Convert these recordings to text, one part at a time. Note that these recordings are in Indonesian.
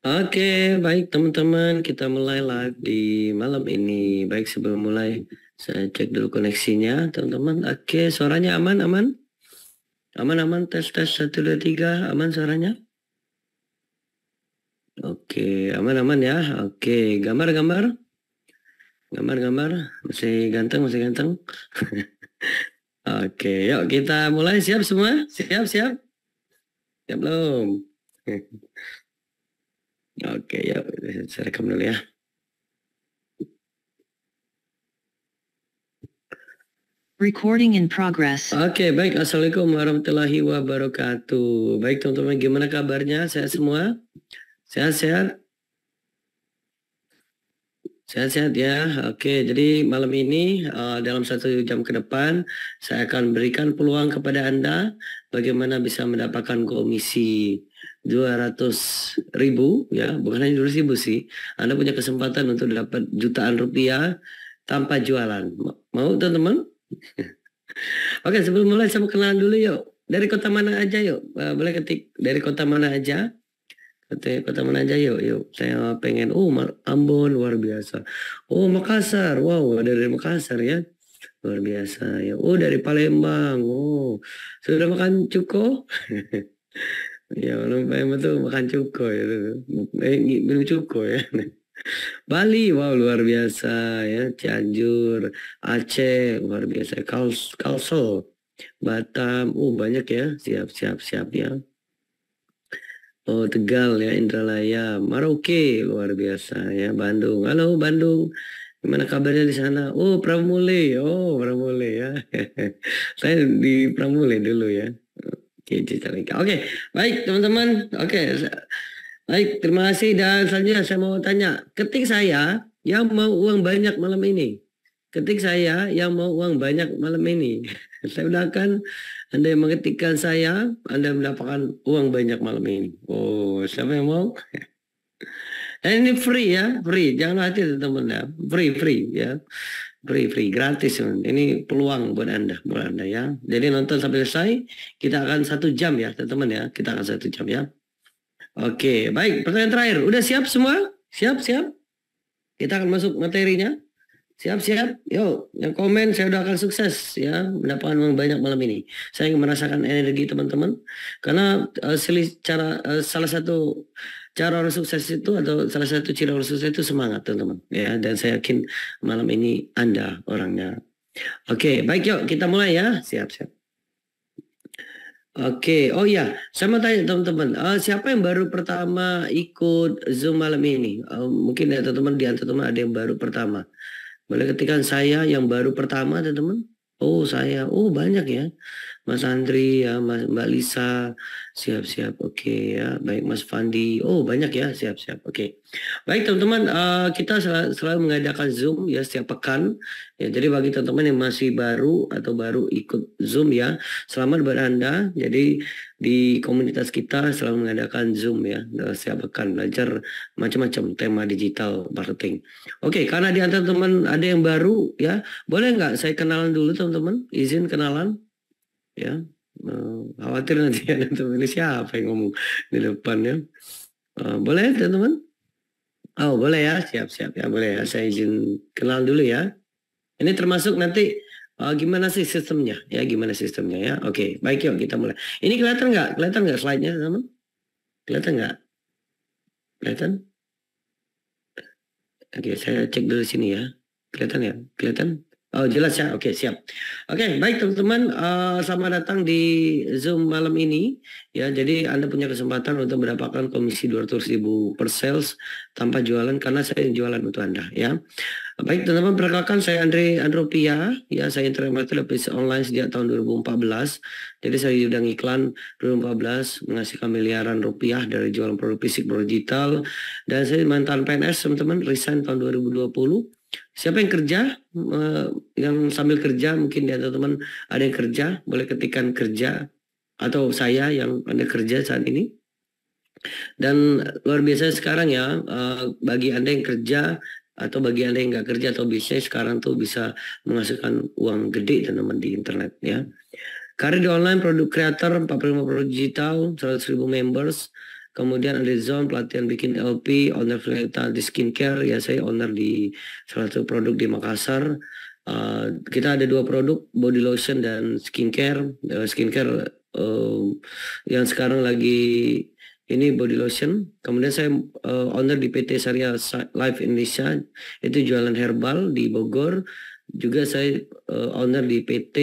Oke, baik teman-teman, kita mulai live di malam ini. Baik, sebelum mulai saya cek dulu koneksinya, teman-teman. Oke, suaranya aman, aman? Aman, aman, tes, tes, satu dua tiga aman suaranya? Oke, aman, aman ya. Oke, gambar, gambar. Gambar, gambar. Masih ganteng, masih ganteng. Oke, yuk kita mulai. Siap semua? Siap, siap? Siap belum? Oke ya, saya rekam dulu ya. Recording in progress. Oke, okay, baik. Assalamualaikum warahmatullahi wabarakatuh. Baik, teman-teman, gimana kabarnya? Sehat semua? Sehat-sehat? Sehat-sehat ya. Oke, jadi malam ini eh, dalam satu jam ke depan saya akan berikan peluang kepada Anda bagaimana bisa mendapatkan komisi. 200 ribu ya bukan hanya 200 ribu sih Anda punya kesempatan untuk dapat jutaan rupiah tanpa jualan mau teman-teman oke sebelum mulai saya mau kenalan dulu yuk dari kota mana aja yuk eh, boleh ketik dari kota mana aja kota, kota mana aja yuk yuk saya pengen oh Ambon luar biasa oh Makassar wow dari Makassar ya luar biasa ya oh dari Palembang oh sudah makan cukup iya Ya, memang tuh makan cuko ya. Eh, minum cuko ya. Bali, wow luar biasa ya. Cianjur, Aceh, luar biasa. Kals Kalso Batam, uh banyak ya. Siap, siap, siap ya. Oh, Tegal ya, Indralaya, Maroke, luar biasa ya. Bandung, halo Bandung. Gimana kabarnya di sana? Oh, Pramule, oh Pramule ya. Saya di Pramule dulu ya. Digitalika. Oke, baik teman-teman. Oke, baik terima kasih dan selanjutnya saya mau tanya, ketik saya yang mau uang banyak malam ini. Ketik saya yang mau uang banyak malam ini. saya udakan Anda yang mengetikkan saya, Anda mendapatkan uang banyak malam ini. Oh, siapa yang mau? Dan eh, ini free ya, free. Jangan khawatir teman-teman ya. Free, free ya free free gratis ini peluang buat anda buat anda ya jadi nonton sampai selesai kita akan satu jam ya teman-teman ya kita akan satu jam ya oke baik pertanyaan terakhir udah siap semua siap siap kita akan masuk materinya siap siap yo yang komen saya udah akan sukses ya mendapatkan uang banyak malam ini saya ingin merasakan energi teman-teman karena uh, cara uh, salah satu cara orang sukses itu atau salah satu ciri orang sukses itu semangat teman-teman ya dan saya yakin malam ini anda orangnya oke baik yuk kita mulai ya siap siap Oke, oh ya, saya mau tanya teman-teman, uh, siapa yang baru pertama ikut Zoom malam ini? Uh, mungkin ada ya, teman di antara teman ada yang baru pertama. Boleh ketikan saya yang baru pertama, teman-teman. Oh, saya, oh banyak ya. Mas Andri ya Mas, Mbak Lisa siap-siap oke okay, ya baik Mas Fandi oh banyak ya siap-siap oke okay. baik teman-teman uh, kita sel selalu mengadakan zoom ya setiap pekan ya jadi bagi teman-teman yang masih baru atau baru ikut zoom ya selamat beranda jadi di komunitas kita selalu mengadakan zoom ya eh, setiap pekan belajar macam-macam tema digital marketing oke okay, karena di antara teman ada yang baru ya boleh nggak saya kenalan dulu teman-teman izin kenalan Ya, uh, khawatir nanti ada teman ini siapa yang ngomong di depan ya. Uh, boleh ya, teman-teman? Oh boleh ya, siap-siap ya boleh ya. Saya izin kenal dulu ya. Ini termasuk nanti uh, gimana sih sistemnya ya, gimana sistemnya ya. Oke, okay, baik yuk kita mulai. Ini kelihatan nggak? Kelihatan nggak slide-nya teman? Kelihatan nggak? Kelihatan? Oke, okay, saya cek dulu sini ya. Kelihatan ya? Kelihatan? Oh jelas ya, oke siap. Oke baik teman-teman, uh, selamat datang di Zoom malam ini. Ya, jadi anda punya kesempatan untuk mendapatkan komisi 200 ribu per sales tanpa jualan karena saya yang jualan untuk anda. Ya, baik teman-teman perkenalkan saya Andre Andropia. Ya, saya internet lebih online sejak tahun 2014. Jadi saya diundang iklan 2014 menghasilkan miliaran rupiah dari jualan produk fisik, produk digital. Dan saya mantan PNS teman-teman, resign tahun 2020 Siapa yang kerja? Uh, yang sambil kerja mungkin di antara teman ada yang kerja, boleh ketikan kerja atau saya yang ada kerja saat ini. Dan luar biasa sekarang ya uh, bagi anda yang kerja atau bagi anda yang nggak kerja atau bisnis sekarang tuh bisa menghasilkan uang gede teman teman di internet ya. Karir di online, produk kreator, 45 produk digital, 100 ribu members, Kemudian ada zone pelatihan bikin LP, owner ternyata di skincare, ya saya owner di salah satu produk di Makassar. Uh, kita ada dua produk, body lotion dan skincare. Uh, skincare uh, yang sekarang lagi ini body lotion. Kemudian saya uh, owner di PT Sarya Life Indonesia, itu jualan herbal di Bogor. Juga saya uh, owner di PT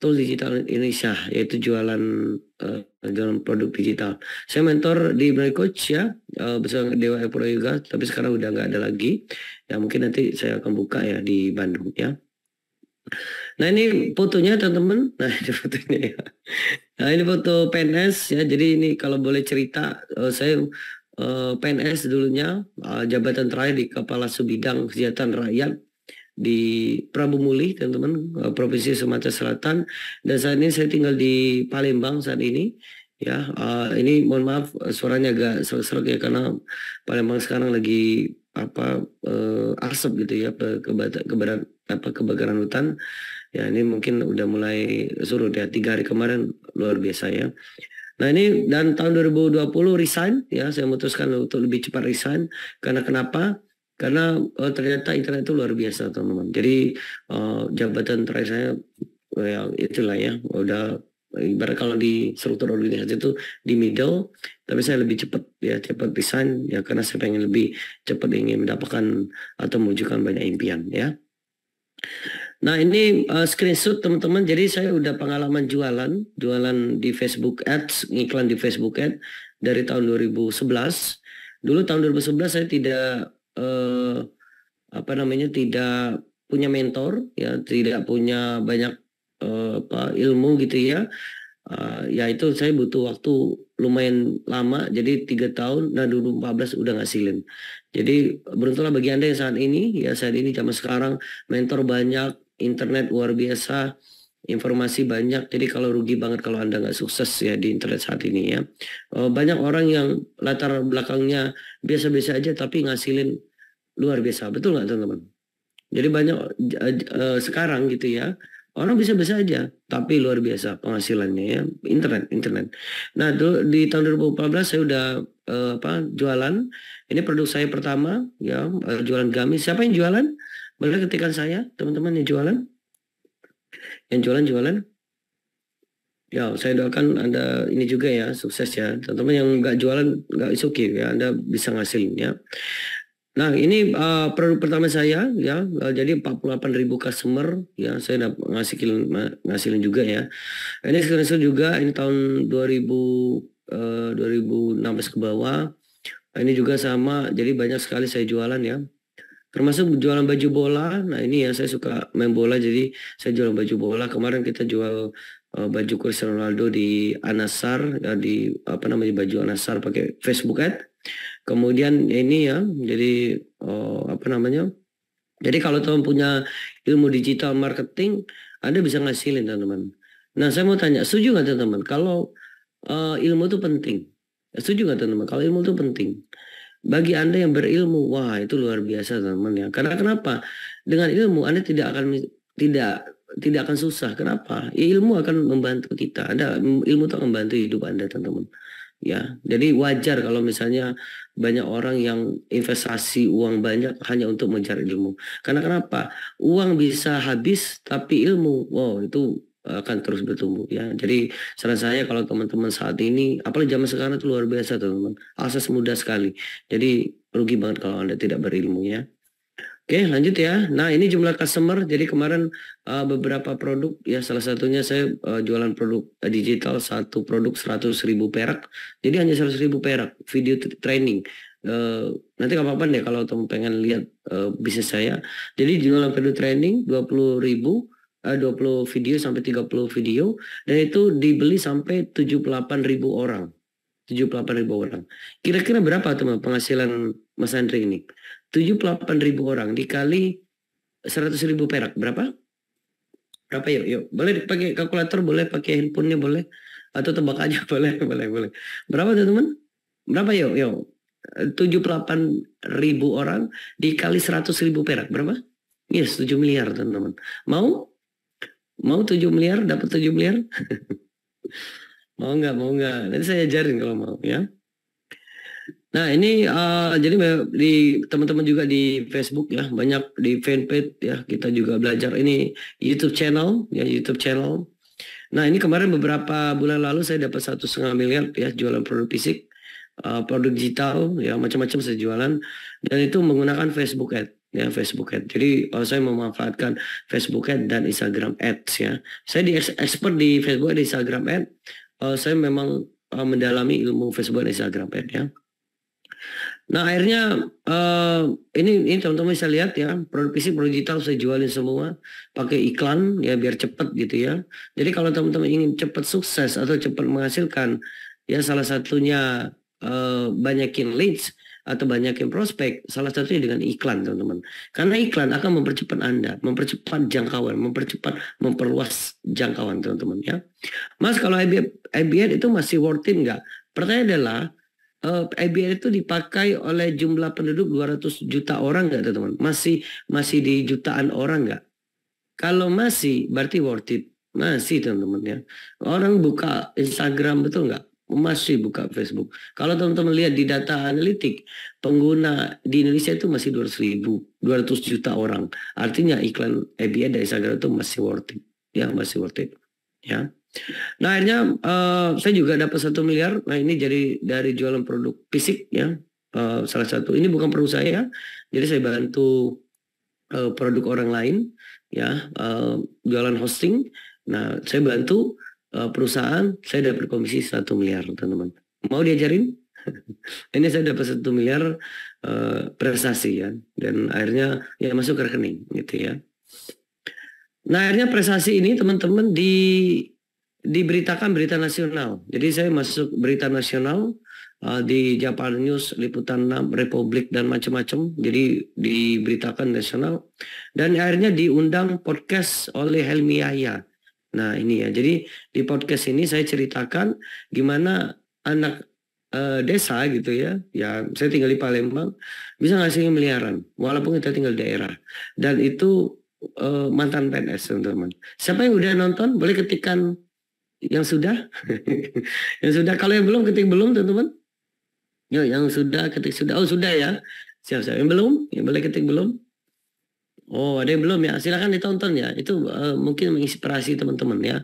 tools digital Indonesia yaitu jualan uh, jualan produk digital. Saya mentor di Brand Coach ya uh, bersama Dewa Epro juga tapi sekarang udah nggak ada lagi. Ya mungkin nanti saya akan buka ya di Bandung ya. Nah ini fotonya teman-teman. Nah ini fotonya ya. Nah ini foto PNS ya. Jadi ini kalau boleh cerita uh, saya PNS dulunya jabatan terakhir di Kepala Subidang Kesejahteraan Rakyat di Prabu Muli teman-teman eh, provinsi Sumatera Selatan dan saat ini saya tinggal di Palembang saat ini ya uh, ini mohon maaf eh, suaranya agak serak-serak ya karena Palembang sekarang lagi apa uh, asap gitu ya ke apa kebakaran hutan ya ini mungkin udah mulai surut ya tiga hari kemarin luar biasa ya Nah ini dan tahun 2020 resign ya saya memutuskan untuk lebih cepat resign karena kenapa? Karena uh, ternyata internet itu luar biasa teman-teman. Jadi uh, jabatan terakhir saya eh, ya itulah ya udah ibarat kalau di struktur organisasi itu di middle tapi saya lebih cepat ya cepat desain ya karena saya pengen lebih cepat ingin mendapatkan atau mewujudkan banyak impian ya nah ini uh, screenshot teman-teman jadi saya udah pengalaman jualan jualan di Facebook Ads iklan di Facebook Ads dari tahun 2011 dulu tahun 2011 saya tidak eh, apa namanya tidak punya mentor ya tidak punya banyak eh, apa ilmu gitu ya eh, ya itu saya butuh waktu lumayan lama jadi tiga tahun nah 2014 udah ngasilin jadi beruntunglah bagi anda yang saat ini ya saat ini zaman sekarang mentor banyak internet luar biasa informasi banyak. Jadi kalau rugi banget kalau Anda nggak sukses ya di internet saat ini ya. Eh, banyak orang yang latar belakangnya biasa-biasa aja tapi ngasilin luar biasa. Betul nggak teman-teman? Jadi banyak uh, sekarang gitu ya. Orang bisa biasa aja, tapi luar biasa penghasilannya ya, internet, internet. Nah, dulu, di tahun 2014 saya udah uh, apa jualan. Ini produk saya pertama ya, uh, jualan gamis. Siapa yang jualan? Boleh ketikan saya, teman-teman yang jualan. Yang jualan-jualan, ya saya doakan Anda ini juga ya, sukses ya. Teman-teman yang nggak jualan, nggak is okay ya, Anda bisa ngasilin ya. Nah, ini uh, produk pertama saya ya. Uh, jadi 48.000 customer ya saya udah ngasilin ngasilin juga ya. Ini sekarang juga ini tahun 2000 uh, 2016 ke bawah. Ini juga sama, jadi banyak sekali saya jualan ya termasuk jualan baju bola nah ini ya saya suka main bola jadi saya jualan baju bola kemarin kita jual uh, baju Cristiano Ronaldo di Anasar ya, di apa namanya baju Anasar pakai Facebook ad kemudian ya, ini ya jadi uh, apa namanya jadi kalau teman punya ilmu digital marketing anda bisa ngasilin teman-teman nah saya mau tanya setuju nggak teman-teman kalau uh, ilmu itu penting setuju nggak teman-teman kalau ilmu itu penting bagi Anda yang berilmu, wah itu luar biasa teman-teman ya. Karena kenapa? Dengan ilmu Anda tidak akan tidak tidak akan susah. Kenapa? Ya ilmu akan membantu kita. ada ilmu itu akan membantu hidup Anda teman-teman. Ya, jadi wajar kalau misalnya banyak orang yang investasi uang banyak hanya untuk mencari ilmu. Karena kenapa? Uang bisa habis tapi ilmu, wow itu akan terus bertumbuh ya. Jadi saran saya kalau teman-teman saat ini, apalagi zaman sekarang itu luar biasa teman-teman. Akses mudah sekali. Jadi rugi banget kalau Anda tidak berilmu ya. Oke lanjut ya. Nah ini jumlah customer. Jadi kemarin uh, beberapa produk ya salah satunya saya uh, jualan produk uh, digital satu produk seratus ribu perak. Jadi hanya 100.000 ribu perak video training. Uh, nanti kapan-kapan deh kalau teman pengen lihat uh, bisnis saya. Jadi jualan video training puluh ribu 20 eh, video sampai 30 video dan itu dibeli sampai 78.000 orang. 78.000 orang. Kira-kira berapa teman penghasilan Mas Andre ini? 78.000 orang dikali 100.000 perak berapa? Berapa yuk? Yuk, boleh pakai kalkulator, boleh pakai handphonenya boleh atau tebak aja boleh, boleh, boleh. Berapa tuh teman? Berapa yuk? Yuk. 78.000 orang dikali 100.000 perak berapa? Yes, 7 miliar teman-teman. Mau Mau 7 miliar, dapat 7 miliar? mau nggak, mau nggak. Nanti saya ajarin kalau mau ya. Nah ini uh, jadi di teman-teman juga di Facebook ya banyak di fanpage ya kita juga belajar ini YouTube channel ya YouTube channel. Nah ini kemarin beberapa bulan lalu saya dapat satu setengah miliar ya jualan produk fisik, uh, produk digital ya macam-macam saya jualan dan itu menggunakan Facebook ad ya Facebook Ad. Jadi kalau saya memanfaatkan Facebook Ad dan Instagram Ads ya, saya di expert di Facebook dan Instagram Ads. Uh, eh, saya memang uh, mendalami ilmu Facebook dan Instagram Ad ya. Nah akhirnya uh, ini ini teman-teman bisa lihat ya produk PC produk digital saya jualin semua pakai iklan ya biar cepat gitu ya. Jadi kalau teman-teman ingin cepat sukses atau cepat menghasilkan ya salah satunya uh, banyakin leads atau banyak yang prospek salah satunya dengan iklan teman-teman karena iklan akan mempercepat anda mempercepat jangkauan mempercepat memperluas jangkauan teman-teman ya mas kalau IBR, itu masih worth it nggak pertanyaan adalah uh, eh, IBR itu dipakai oleh jumlah penduduk 200 juta orang nggak teman-teman masih masih di jutaan orang nggak kalau masih berarti worth it masih teman-teman ya orang buka Instagram betul nggak masih buka Facebook. Kalau teman-teman lihat di data analitik, pengguna di Indonesia itu masih 200 ribu, 200 juta orang. Artinya iklan ABA dari Instagram itu masih worth it. Ya, masih worth it. Ya. Nah akhirnya uh, saya juga dapat satu miliar. Nah ini jadi dari jualan produk fisik ya. Uh, salah satu ini bukan perlu saya, ya. jadi saya bantu uh, produk orang lain ya uh, jualan hosting. Nah saya bantu Eh, perusahaan, saya dapat komisi satu miliar, teman-teman. Mau diajarin? ini saya dapat satu miliar uh, prestasi ya, dan akhirnya ya masuk ke rekening gitu ya. Nah akhirnya prestasi ini teman-teman di diberitakan berita nasional. Jadi saya masuk berita nasional uh, di Japan News, Liputan 6, Republik dan macam-macam. Jadi diberitakan nasional dan akhirnya diundang podcast oleh Helmi Yahya Nah ini ya, jadi di podcast ini saya ceritakan gimana anak e, desa gitu ya, ya saya tinggal di Palembang, bisa ngasih miliaran, walaupun kita tinggal di daerah. Dan itu e, mantan PNS teman-teman. Siapa yang udah nonton, boleh ketikkan yang sudah. yang sudah, kalau yang belum ketik belum teman-teman. yang sudah ketik sudah. Oh sudah ya. Siap-siap. Yang belum, yang boleh ketik belum. Oh, ada yang belum ya? Silahkan ditonton ya. Itu uh, mungkin menginspirasi teman-teman ya.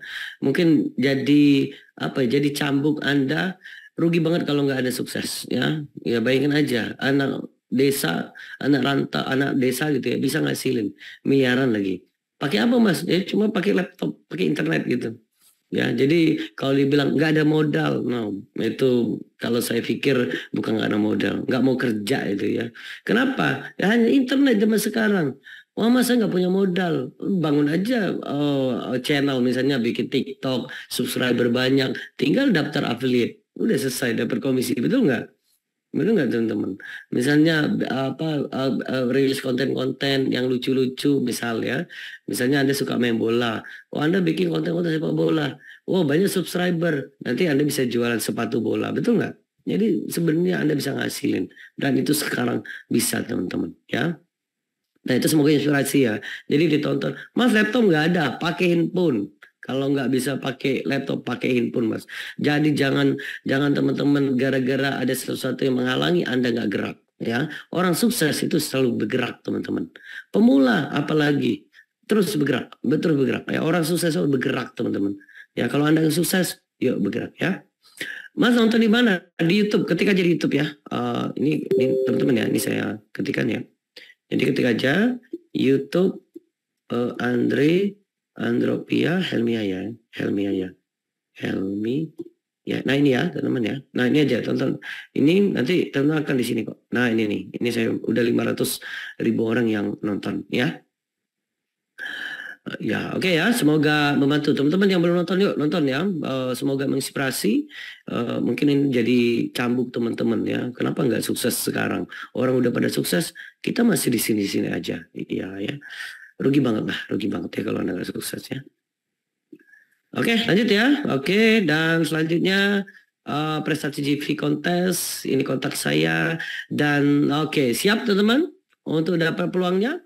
Mungkin jadi apa? Ya, jadi cambuk Anda rugi banget kalau nggak ada sukses ya. Ya bayangin aja anak desa, anak rantau, anak desa gitu ya bisa ngasilin miliaran lagi. Pakai apa mas? Ya cuma pakai laptop, pakai internet gitu. Ya, jadi kalau dibilang nggak ada modal, no, itu kalau saya pikir bukan nggak ada modal, nggak mau kerja itu ya. Kenapa? Ya, hanya internet zaman sekarang. Wah masa nggak punya modal, bangun aja uh, channel misalnya bikin TikTok, subscriber banyak, tinggal daftar affiliate, udah selesai dapat komisi, betul nggak? Betul nggak teman-teman? Misalnya apa uh, uh, rilis konten-konten yang lucu-lucu misal ya, misalnya anda suka main bola, oh anda bikin konten-konten sepak bola, oh, banyak subscriber, nanti anda bisa jualan sepatu bola, betul nggak? Jadi sebenarnya anda bisa ngasilin dan itu sekarang bisa teman-teman ya. Nah itu semoga inspirasi ya. Jadi ditonton, Mas laptop nggak ada, pakai handphone. Kalau nggak bisa pakai laptop, pakai handphone mas. Jadi jangan jangan teman-teman gara-gara ada sesuatu yang menghalangi Anda nggak gerak. Ya, orang sukses itu selalu bergerak teman-teman. Pemula apalagi terus bergerak, betul bergerak. Ya, orang sukses selalu bergerak teman-teman. Ya, kalau Anda yang sukses, yuk bergerak ya. Mas nonton di mana? Di YouTube. Ketika jadi YouTube ya. Uh, ini teman-teman ya, ini saya ketikan ya. Jadi ketik aja YouTube uh, Andre Andropia Helmia ya, Helmia ya, Helmi ya. Nah ini ya teman-teman ya. Nah ini aja tonton. Ini nanti teman-teman akan di sini kok. Nah ini nih. Ini saya udah 500 ribu orang yang nonton ya. Ya, oke okay ya. Semoga membantu teman-teman yang belum nonton yuk nonton ya. Uh, semoga menginspirasi. Uh, mungkin ini jadi cambuk teman-teman ya. Kenapa nggak sukses sekarang? Orang udah pada sukses, kita masih di sini-sini aja. Iya ya. Rugi banget lah, rugi banget ya kalau nggak sukses ya. Oke, okay, lanjut ya. Oke, okay, dan selanjutnya uh, prestasi GV kontes. Ini kontak saya dan oke okay, siap teman-teman untuk dapat peluangnya.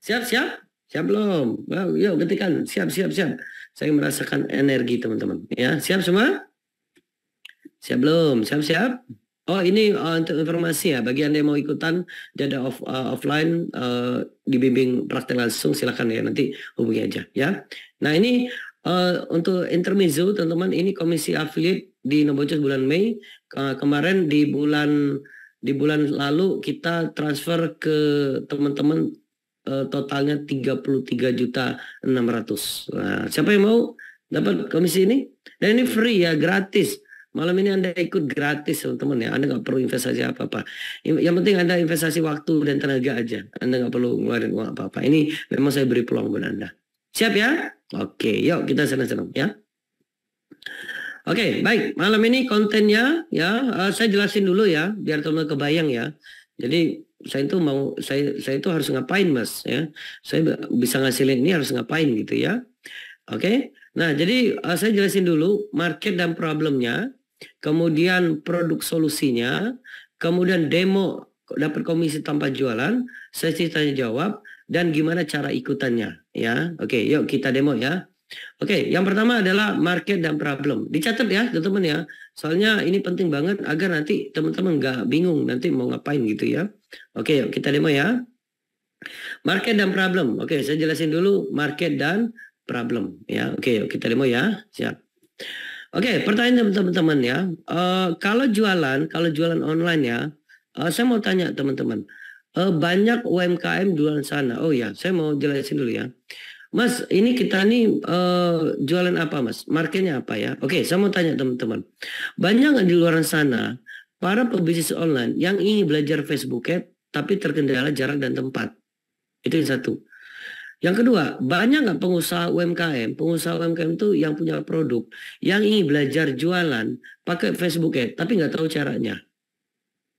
Siap, siap. Siap belum? Wow, yuk ketikkan. Siap, siap, siap. Saya merasakan energi teman-teman. Ya, siap semua? Siap belum? Siap, siap? Oh ini uh, untuk informasi ya bagi anda yang mau ikutan jadi off, uh, offline uh, eh, dibimbing praktek langsung silakan ya nanti hubungi aja ya. Nah ini uh, untuk intermezzo teman-teman ini komisi affiliate di Nobocus bulan Mei uh, kemarin di bulan di bulan lalu kita transfer ke teman-teman uh, totalnya 33 juta 600. Nah, siapa yang mau dapat komisi ini? Dan ini free ya, gratis. Malam ini Anda ikut gratis teman-teman ya. Anda nggak perlu investasi apa-apa. Yang penting Anda investasi waktu dan tenaga aja. Anda nggak perlu ngeluarin uang apa-apa. Ini memang saya beri peluang buat Anda. Siap ya? Oke, yuk kita senang-senang ya. Oke, baik. Malam ini kontennya ya, uh, saya jelasin dulu ya, biar teman-teman kebayang ya. Jadi saya itu mau saya saya itu harus ngapain mas ya saya bisa ngasilin ini harus ngapain gitu ya oke okay? nah jadi uh, saya jelasin dulu market dan problemnya kemudian produk solusinya kemudian demo dapat komisi tanpa jualan saya ceritanya jawab dan gimana cara ikutannya ya oke okay, yuk kita demo ya Oke, yang pertama adalah market dan problem. Dicatat ya, teman-teman ya. Soalnya ini penting banget agar nanti teman-teman nggak bingung nanti mau ngapain gitu ya. Oke, okay, kita demo ya. Market dan problem. Oke, saya jelasin dulu market dan problem ya. Oke, okay, kita demo ya. Siap. Oke, pertanyaan teman-teman ya. Uh, kalau jualan, kalau jualan online ya, uh, saya mau tanya teman-teman. Uh, banyak UMKM jualan sana. Oh ya, saya mau jelasin dulu ya. Mas, ini kita nih uh, jualan apa, Mas? Marketnya apa ya? Oke, saya mau tanya teman-teman. Banyak nggak di luar sana para pebisnis online yang ingin belajar Facebook Ads tapi terkendala jarak dan tempat? Itu yang satu. Yang kedua, banyak nggak pengusaha UMKM? Pengusaha UMKM itu yang punya produk, yang ingin belajar jualan pakai Facebook Ads tapi nggak tahu caranya.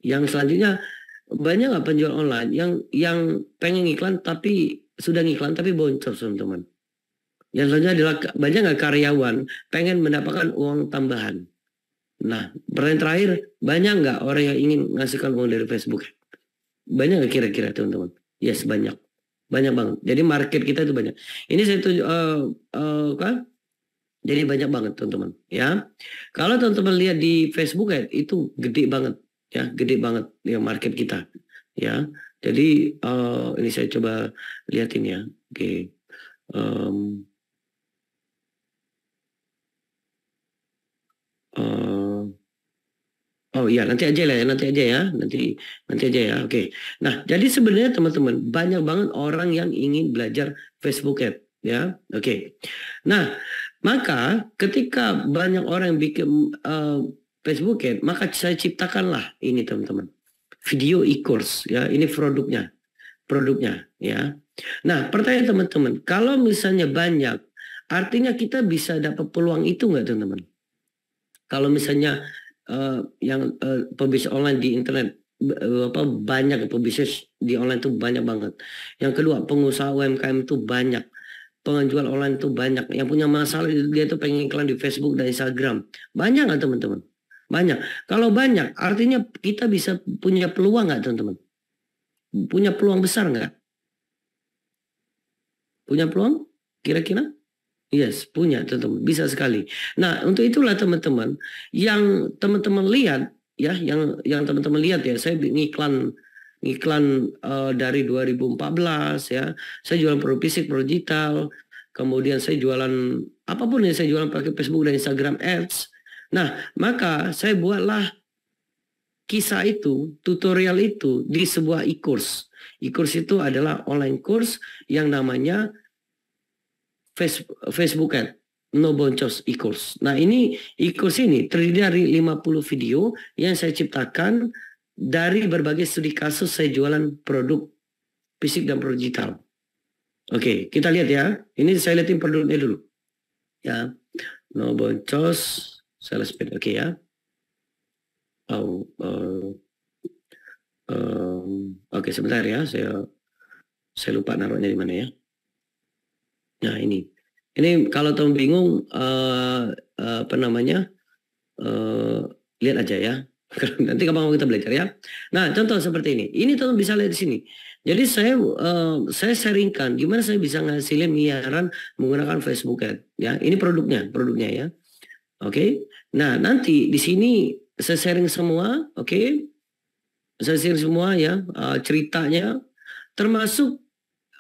Yang selanjutnya, banyak nggak penjual online yang yang pengen iklan tapi sudah ngiklan tapi boncos teman-teman. Yang selanjutnya adalah banyak nggak karyawan pengen mendapatkan uang tambahan. Nah, pertanyaan terakhir, banyak nggak orang yang ingin ngasihkan uang dari Facebook? Banyak nggak kira-kira teman-teman? Yes, banyak. Banyak banget. Jadi market kita itu banyak. Ini saya tuju, uh, uh, kan? Jadi banyak banget teman-teman ya. Kalau teman-teman lihat di Facebook ya, itu gede banget ya, gede banget ya market kita ya. Jadi uh, ini saya coba liatin ya. Oke. Okay. Um, eh, oh iya nanti aja lah ya nanti aja ya nanti nanti aja ya. Oke. Okay. Nah jadi sebenarnya teman-teman banyak banget orang yang ingin belajar Facebook Ad ya. Oke. Okay. Nah maka ketika banyak orang yang bikin uh, Facebook Ad maka saya ciptakanlah ini teman-teman video e-course ya ini produknya produknya ya nah pertanyaan teman-teman kalau misalnya banyak artinya kita bisa dapat peluang itu nggak teman-teman kalau misalnya uh, yang uh, eh, pebisnis online di internet eh, apa banyak pebisnis di online itu banyak banget yang kedua pengusaha UMKM itu banyak penjual online itu banyak yang punya masalah dia tuh pengen iklan di Facebook dan Instagram banyak nggak teman-teman banyak. Kalau banyak, artinya kita bisa punya peluang nggak teman-teman? Punya peluang besar nggak? Punya peluang? Kira-kira? Yes, punya teman-teman. Bisa sekali. Nah, untuk itulah teman-teman, yang teman-teman lihat, ya, yang yang teman-teman lihat ya, saya ngiklan iklan uh, eh, dari 2014 ya. Saya jualan produk fisik, produk digital, kemudian saya jualan apapun yang saya jualan pakai Facebook dan Instagram Ads Nah, maka saya buatlah kisah itu, tutorial itu di sebuah e-course. E-course itu adalah online course yang namanya Facebook, ad. No Boncos e-course. Nah ini e-course ini terdiri dari 50 video yang saya ciptakan dari berbagai studi kasus saya jualan produk fisik dan produk digital. Oke, kita lihat ya. Ini saya lihatin produknya dulu. Ya, No Boncos Salesman, oke okay, ya. Oh, uh, um, oke okay, sebentar ya, saya saya lupa naruhnya di mana ya. Nah ini, ini kalau tahu bingung uh, uh, apa namanya, uh, lihat aja ya. Nanti kapan kita belajar ya. Nah contoh seperti ini, ini teman bisa lihat di sini. Jadi saya uh, saya sharingkan gimana saya bisa ngasilin miliaran menggunakan Facebook Ad. Ya, ini produknya, produknya ya. Oke, okay? Nah, nanti di sini saya sharing semua, oke? Okay? Saya sharing semua ya uh, ceritanya termasuk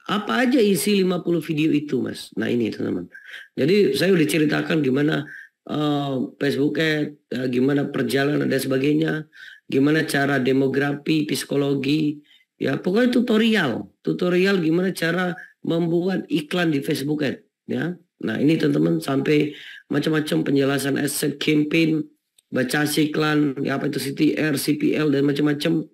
apa aja isi 50 video itu, Mas. Nah, ini teman-teman. Jadi saya udah ceritakan gimana uh, Facebook ad, uh, gimana perjalanan dan sebagainya, gimana cara demografi, psikologi, ya pokoknya tutorial, tutorial gimana cara membuat iklan di Facebook ad, ya. Nah, ini teman-teman sampai macam-macam penjelasan asset campaign, baca siklan, ya apa itu CTR, CPL dan macam-macam,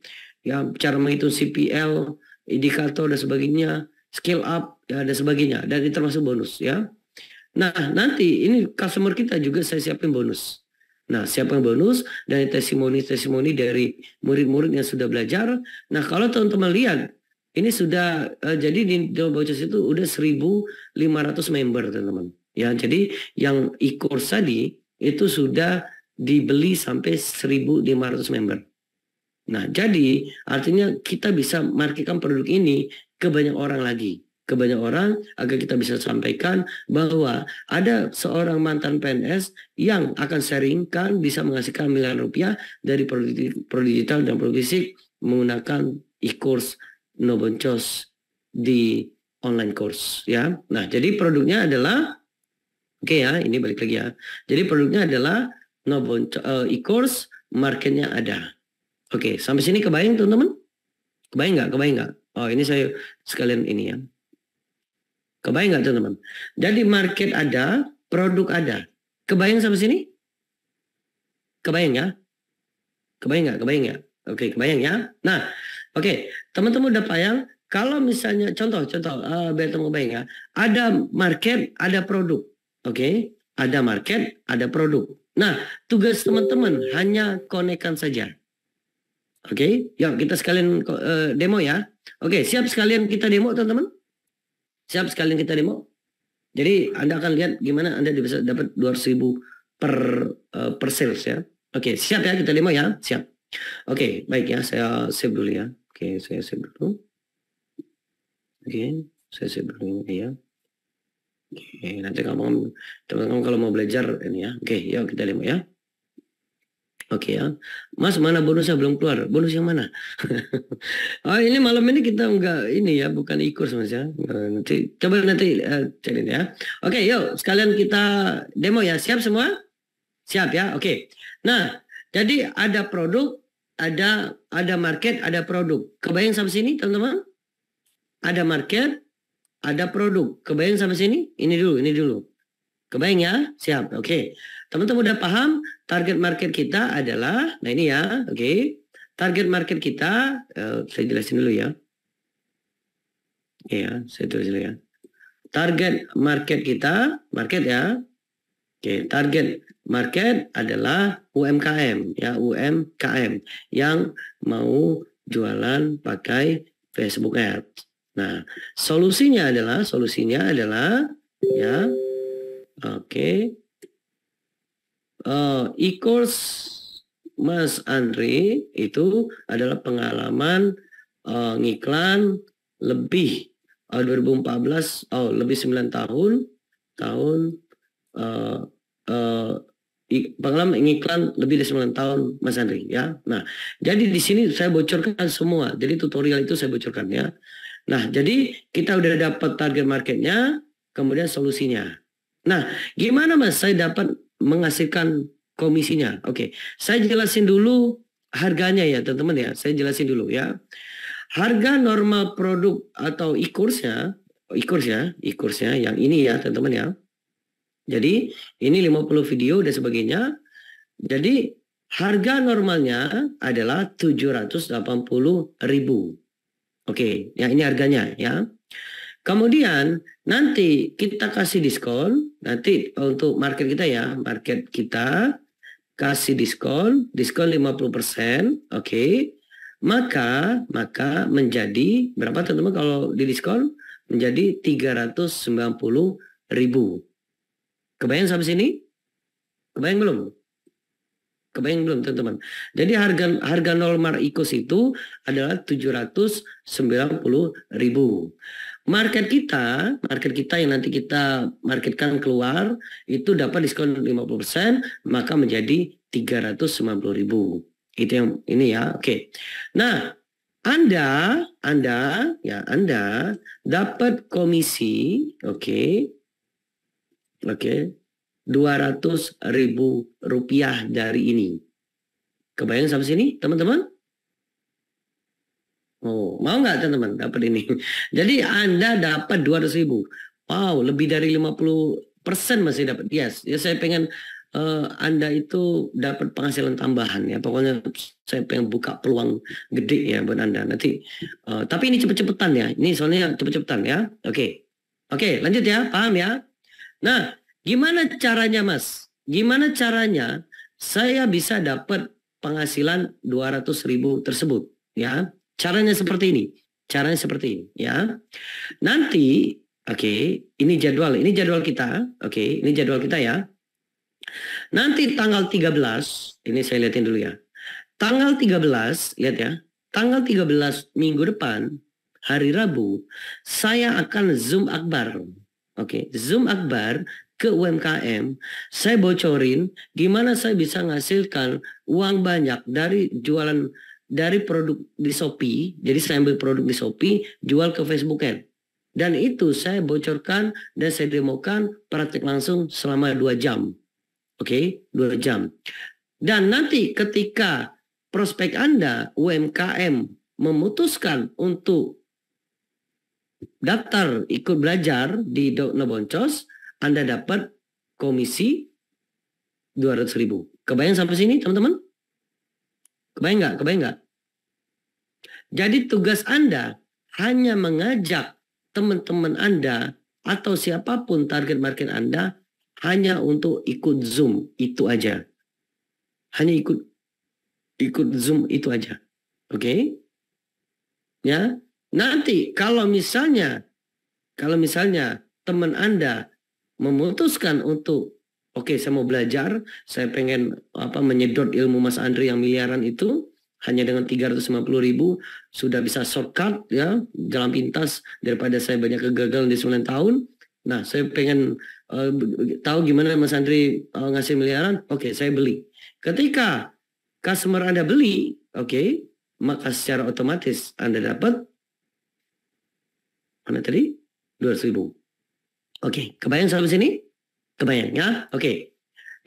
ya cara menghitung CPL, indikator dan sebagainya, scale up ya dan sebagainya. Dan itu termasuk bonus ya. Nah, nanti ini customer kita juga saya siapin bonus. Nah, siapkan bonus dari testimoni-testimoni dari murid-murid yang sudah belajar. Nah, kalau teman-teman lihat, ini sudah uh, jadi di Dobo itu udah 1.500 member, teman-teman. Ya, jadi yang e-course tadi itu sudah dibeli sampai 1.500 member. Nah, jadi artinya kita bisa marketkan produk ini ke banyak orang lagi ke banyak orang agar kita bisa sampaikan bahwa ada seorang mantan PNS yang akan sharingkan bisa menghasilkan miliaran rupiah dari produk digital dan produk fisik menggunakan e-course no di online course ya. Nah, jadi produknya adalah Oke okay ya, ini balik lagi ya. Jadi produknya adalah no uh, eh, e-course, marketnya ada. Oke, okay, sampai sini kebayang teman-teman? Kebayang nggak? Kebayang nggak? Oh, ini saya sekalian ini ya. Kebayang nggak teman-teman? Jadi market ada, produk ada. Kebayang sampai sini? Kebayang ya? Kebayang nggak? Kebayang nggak? Ya? Oke, okay, kebayang ya. Nah, oke, okay, teman-teman udah bayang kalau misalnya contoh-contoh uh, eh, biar teman bayang ya. Ada market, ada produk. Oke, okay? ada market, ada produk. Nah, tugas teman-teman hanya konekkan saja. Oke, okay? yuk kita sekalian eh, demo ya. Oke, okay, siap sekalian kita demo teman-teman? Siap sekalian kita demo? Jadi Anda akan lihat gimana Anda bisa dapat 200 ribu per, uh, per sales ya. Oke, okay, siap ya kita demo ya, siap. Oke, okay, baik ya, saya save dulu ya. Oke, okay, saya save dulu. Oke, okay, saya save dulu ya. Okay, nanti kamu teman-teman kalau mau belajar ini ya. Oke, yuk kita demo ya. Oke ya. Mas mana bonusnya belum keluar? Bonus yang mana? oh ini malam ini kita enggak ini ya, bukan ikut Mas ya. Eh, nanti coba nanti uh, eh, cari ya. Oke, yuk sekalian kita demo ya. Siap semua? Siap ya. Oke. Nah, jadi ada produk, ada ada market, ada produk. Kebayang sampai sini teman-teman? Ada market, ada produk. Kebayang sampai sini? Ini dulu, ini dulu. Kebayang ya? Siap. Oke. Okay. Teman-teman udah paham target market kita adalah nah ini ya, oke. Okay. Target market kita uh, saya jelasin dulu ya. Iya, saya tulis dulu ya. Target market kita, market ya. Oke, okay, target market adalah UMKM ya, UMKM yang mau jualan pakai Facebook Ads. Nah, solusinya adalah solusinya adalah ya oke okay. uh, eh, e-course Mas Andre itu adalah pengalaman uh, ngiklan lebih uh, eh, 2014 oh lebih 9 tahun tahun uh, uh, pengalaman ngiklan lebih dari 9 tahun Mas Andri ya. Nah, jadi di sini saya bocorkan semua. Jadi tutorial itu saya bocorkan ya. Nah, jadi kita udah dapat target marketnya, kemudian solusinya. Nah, gimana Mas saya dapat menghasilkan komisinya? Oke, saya jelasin dulu harganya ya, teman-teman ya. Saya jelasin dulu ya. Harga normal produk atau e-course-nya, e-course ya, e-course ya, yang ini ya, teman-teman ya. Jadi, ini 50 video dan sebagainya. Jadi, harga normalnya adalah 780 ribu Oke, ya ini harganya ya. Kemudian nanti kita kasih diskon, nanti untuk market kita ya, market kita kasih diskon, diskon 50%, oke. Okay. Maka maka menjadi berapa teman-teman kalau di diskon? Menjadi puluh ribu. Kebayang sampai sini? Kebayang belum? Kebayang belum teman-teman? Jadi harga harga normal ikus itu adalah 790.000. Market kita, market kita yang nanti kita marketkan keluar itu dapat diskon 50%, maka menjadi 390.000. Itu yang ini ya. Oke. Okay. Nah, Anda, Anda ya, Anda dapat komisi, oke. Okay. Oke. 200 ribu rupiah dari ini. Kebayang sampai sini teman-teman? Oh, mau nggak teman-teman dapat ini? Jadi Anda dapat 200 ribu. Wow, lebih dari 50 persen masih dapat. Yes, ya saya pengen uh, Anda itu dapat penghasilan tambahan ya. Pokoknya saya pengen buka peluang gede ya buat Anda nanti. Uh, tapi ini cepet-cepetan ya. Ini soalnya cepet-cepetan ya. Oke. Okay. Oke, okay, lanjut ya. Paham ya? Nah, Gimana caranya mas? Gimana caranya saya bisa dapat penghasilan 200 ribu tersebut? Ya, caranya seperti ini. Caranya seperti ini. Ya, nanti oke okay, ini jadwal ini jadwal kita oke okay, ini jadwal kita ya. Nanti tanggal 13 ini saya lihatin dulu ya. Tanggal 13 lihat ya. Tanggal 13 minggu depan hari Rabu saya akan Zoom Akbar. Oke, okay. Zoom Akbar ke UMKM, saya bocorin gimana saya bisa menghasilkan uang banyak dari jualan dari produk di Shopee. Jadi saya ambil produk di Shopee, jual ke Facebook Ad. Dan itu saya bocorkan dan saya demokan praktik langsung selama dua jam. Oke, okay? dua jam. Dan nanti ketika prospek Anda UMKM memutuskan untuk daftar ikut belajar di Dokno Boncos, anda dapat komisi 200 ribu. Kebayang sampai sini teman-teman? Kebayang nggak? Kebayang nggak? Jadi tugas Anda hanya mengajak teman-teman Anda atau siapapun target market Anda hanya untuk ikut Zoom itu aja. Hanya ikut ikut Zoom itu aja. Oke? Okay? Ya. Nanti kalau misalnya kalau misalnya teman Anda memutuskan untuk oke okay, saya mau belajar, saya pengen apa menyedot ilmu Mas Andri yang miliaran itu hanya dengan 350 ribu sudah bisa shortcut ya jalan pintas daripada saya banyak kegagalan di 9 tahun. Nah, saya pengen uh, tahu gimana Mas Andri uh, eh, ngasih miliaran, oke okay, saya beli. Ketika customer Anda beli, oke, okay, maka secara otomatis Anda dapat mana tadi? 200 ribu. Oke, kebayang sampai sini? Kebayang ya? Oke.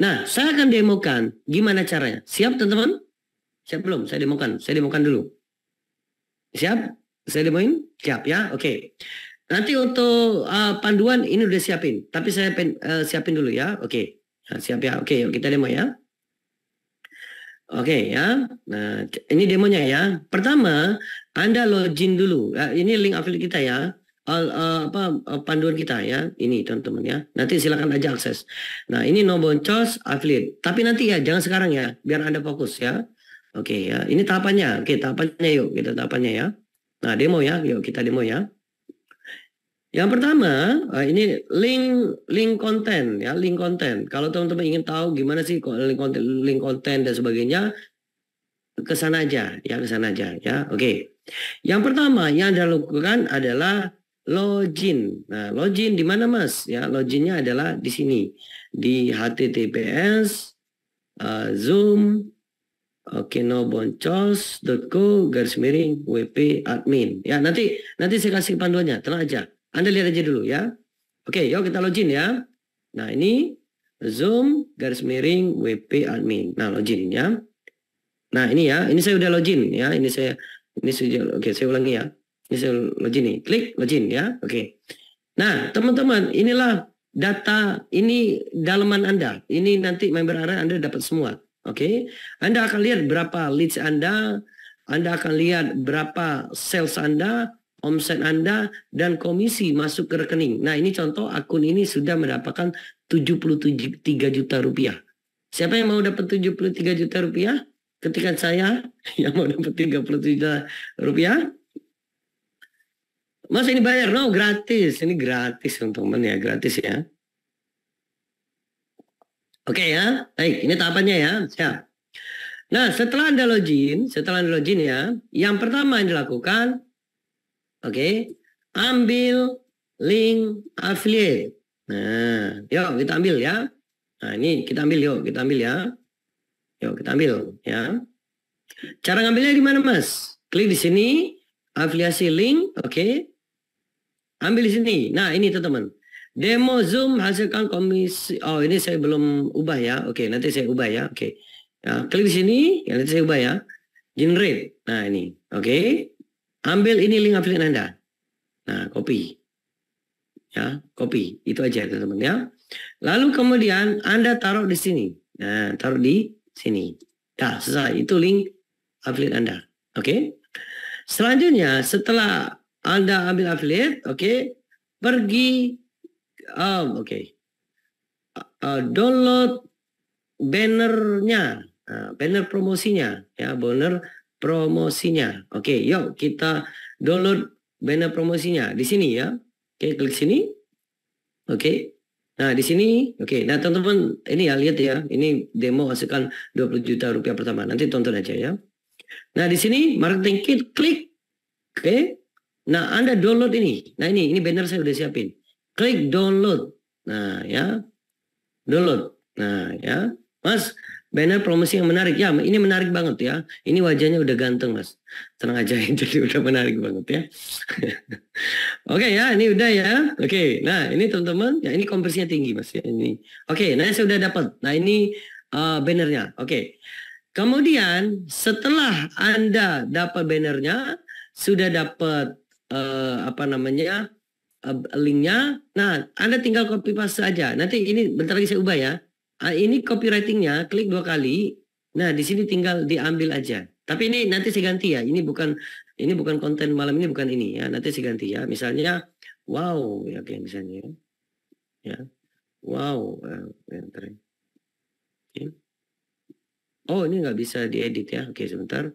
Nah, saya akan demokan gimana caranya. Siap teman-teman? Siap belum? Saya demokan. Saya demokan dulu. Siap? Saya demoin? Siap ya? Oke. Nanti untuk uh, panduan ini udah siapin. Tapi saya pen, uh, siapin dulu ya. Oke. Nah, siap ya? Oke, yuk kita demo ya. Oke okay, ya, nah ini demonya ya. Pertama, Anda login dulu. Nah, ini link affiliate kita ya uh, apa uh, panduan kita ya ini teman-teman ya nanti silakan aja akses nah ini no boncos affiliate tapi nanti ya jangan sekarang ya biar anda fokus ya oke okay, ya ini tahapannya oke okay, tahapannya yuk kita tahapannya ya nah demo ya yuk kita demo ya yang pertama eh, ini link link konten ya link konten kalau teman-teman ingin tahu gimana sih link konten link konten dan sebagainya ke sana aja ya ke sana aja ya oke okay. yang pertama yang anda lakukan adalah login. Nah, login di mana Mas? Ya, loginnya adalah di sini di https uh, eh, zoom okenobonchos.co eh, garis miring wp admin. Ya, nanti nanti saya kasih panduannya, tenang aja. Anda lihat aja dulu ya. Oke, yuk kita login ya. Nah, ini zoom garis miring wp admin. Nah, login ya. Nah, ini ya, ini saya udah login ya. Ini saya ini sudah oke, saya ulangi ya misal login nih klik login ya oke okay. nah teman-teman inilah data ini dalaman Anda ini nanti member Anda Anda dapat semua oke okay. Anda akan lihat berapa leads Anda Anda akan lihat berapa sales Anda omset Anda dan komisi masuk ke rekening. Nah, ini contoh akun ini sudah mendapatkan 73 juta rupiah. Siapa yang mau dapat 73 juta rupiah? Ketika saya yang mau dapat 30 juta rupiah, Mas ini bayar, no gratis. Ini gratis untuk teman ya, gratis ya. Oke okay, ya, baik. Ini tahapannya ya, siap. Nah setelah anda login, setelah anda login ya, yang pertama yang dilakukan, oke, okay, ambil link affiliate. Nah, yuk kita ambil ya. Nah ini kita ambil yuk, kita ambil ya. Yuk kita ambil ya. Cara ngambilnya gimana mas? Klik di sini, afiliasi link, oke. Okay. Ambil di sini. Nah, ini teman-teman. Demo Zoom hasilkan komisi. Oh, ini saya belum ubah ya. Oke, okay, nanti saya ubah ya. Oke. Okay. Nah, klik di sini. Ya, nanti saya ubah ya. Generate. Nah, ini. Oke. Okay. Ambil ini link affiliate Anda. Nah, copy. Ya, copy. Itu aja teman-teman ya. Lalu kemudian Anda taruh di sini. Nah, taruh di sini. Ya, selesai. Itu link affiliate Anda. Oke. Okay? Selanjutnya, setelah anda ambil affiliate, oke. Okay. Pergi, um, oke. Okay. Uh, download bannernya, uh, banner promosinya, ya banner promosinya. Oke, okay, yuk kita download banner promosinya di sini ya. Oke, okay, klik sini. Oke. Okay. Nah, di sini, oke. Okay. Nah, teman-teman, ini ya lihat ya, ini demo hasilkan 20 juta rupiah pertama. Nanti tonton aja ya. Nah, di sini marketing kit klik. Oke. Okay. Nah, Anda download ini. Nah, ini ini banner saya udah siapin. Klik download. Nah, ya. Download. Nah, ya. Mas, banner promosi yang menarik. Ya, ini menarik banget ya. Ini wajahnya udah ganteng, Mas. Tenang aja, jadi udah menarik banget ya. Oke okay, ya, ini udah ya. Oke, okay, nah ini teman-teman, ya ini konversinya tinggi, Mas. Ya, ini. Oke, okay, nah saya udah dapat. Nah, ini uh, bannernya. Oke. Okay. Kemudian setelah Anda dapat bannernya, sudah dapat uh, apa namanya uh, linknya. Nah, Anda tinggal copy paste aja. Nanti ini bentar lagi saya ubah ya. Uh, ini copywritingnya, klik dua kali. Nah, di sini tinggal diambil aja. Tapi ini nanti saya ganti ya. Ini bukan ini bukan konten malam ini bukan ini ya. Nanti saya ganti ya. Misalnya, wow ya kayak misalnya ya. ya. Wow, uh, bentar. Ya. Oh ini nggak bisa diedit ya. Oke sebentar.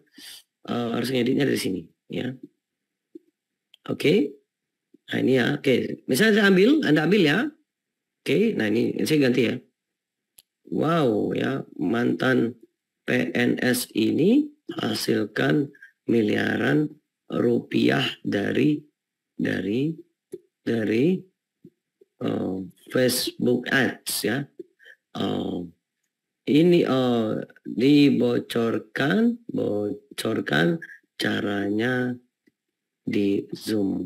Uh, harus ngeditnya dari sini ya. Oke. Okay. Nah ini ya, oke. Okay. Misalnya saya ambil, Anda ambil ya. Oke, okay. nah ini saya ganti ya. Wow ya, mantan PNS ini hasilkan miliaran rupiah dari dari dari uh, Facebook Ads ya. Uh, ini uh, dibocorkan, bocorkan caranya di Zoom.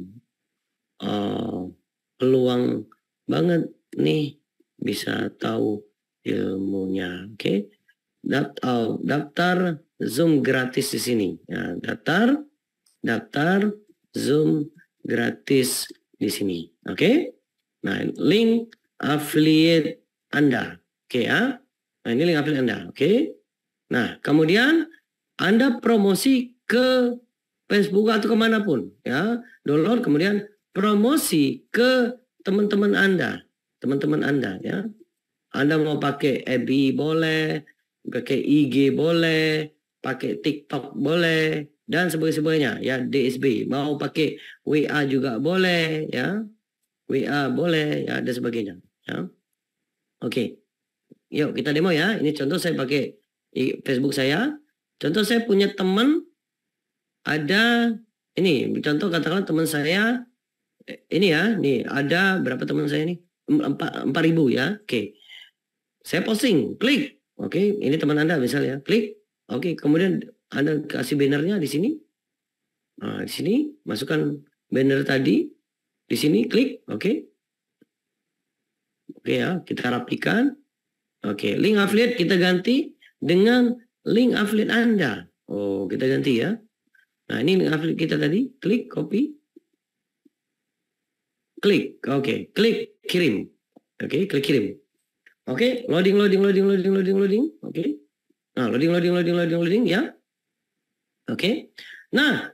Uh, peluang banget nih bisa tahu ilmunya. Oke. Okay? Oh, daftar Zoom gratis di sini. Nah, daftar daftar Zoom gratis di sini. Oke. Okay? Nah, link affiliate Anda. Oke okay, ya. Nah, ini link affiliate Anda. Oke. Okay? Nah, kemudian Anda promosi ke Facebook atau kemanapun ya download kemudian promosi ke teman-teman anda teman-teman anda ya anda mau pakai FB boleh pakai IG boleh pakai TikTok boleh dan sebagainya ya DSB mau pakai WA juga boleh ya WA boleh ya dan sebagainya ya oke okay. yuk kita demo ya ini contoh saya pakai Facebook saya contoh saya punya teman ada ini contoh katakanlah teman saya eh, ini ya nih ada berapa teman saya nih empat empat ribu ya oke okay. saya posting klik oke okay. ini teman anda misalnya klik oke okay. kemudian anda kasih bannernya di sini nah, di sini masukkan banner tadi di sini klik oke okay. oke okay, ya kita rapikan oke okay. link affiliate kita ganti dengan link affiliate anda oh kita ganti ya Nah, ini link affiliate kita tadi, klik copy. Klik. Oke, okay. klik kirim. Oke, okay, klik kirim. Oke, okay. loading loading loading loading loading loading. Oke. Okay. Nah, loading loading loading loading loading ya. Oke. Okay. Nah,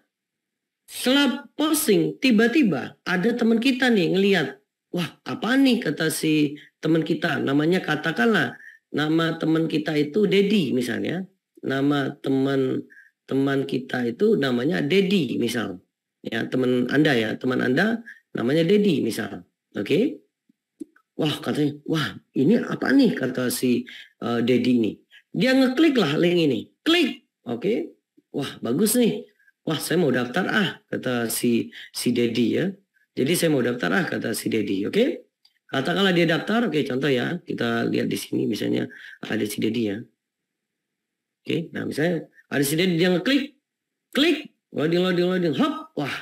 setelah posting tiba-tiba ada teman kita nih ngelihat, wah, apa nih kata si teman kita namanya katakanlah nama teman kita itu Dedi misalnya. Nama teman teman kita itu namanya Dedi misal. Ya, teman Anda ya, teman Anda namanya Dedi misal. Oke. Okay? Wah, katanya, wah, ini apa nih kata si uh, eh, Dedi ini. Dia ngeklik lah link ini. Klik. Oke. Okay? Wah, bagus nih. Wah, saya mau daftar ah kata si si Dedi ya. Jadi saya mau daftar ah kata si Dedi, oke? Okay? Katakanlah dia daftar, oke contoh ya, kita lihat di sini misalnya ada si Dedi ya. Oke, nah misalnya ada sini dia ngeklik, klik, loading, loading, loading, hop, wah,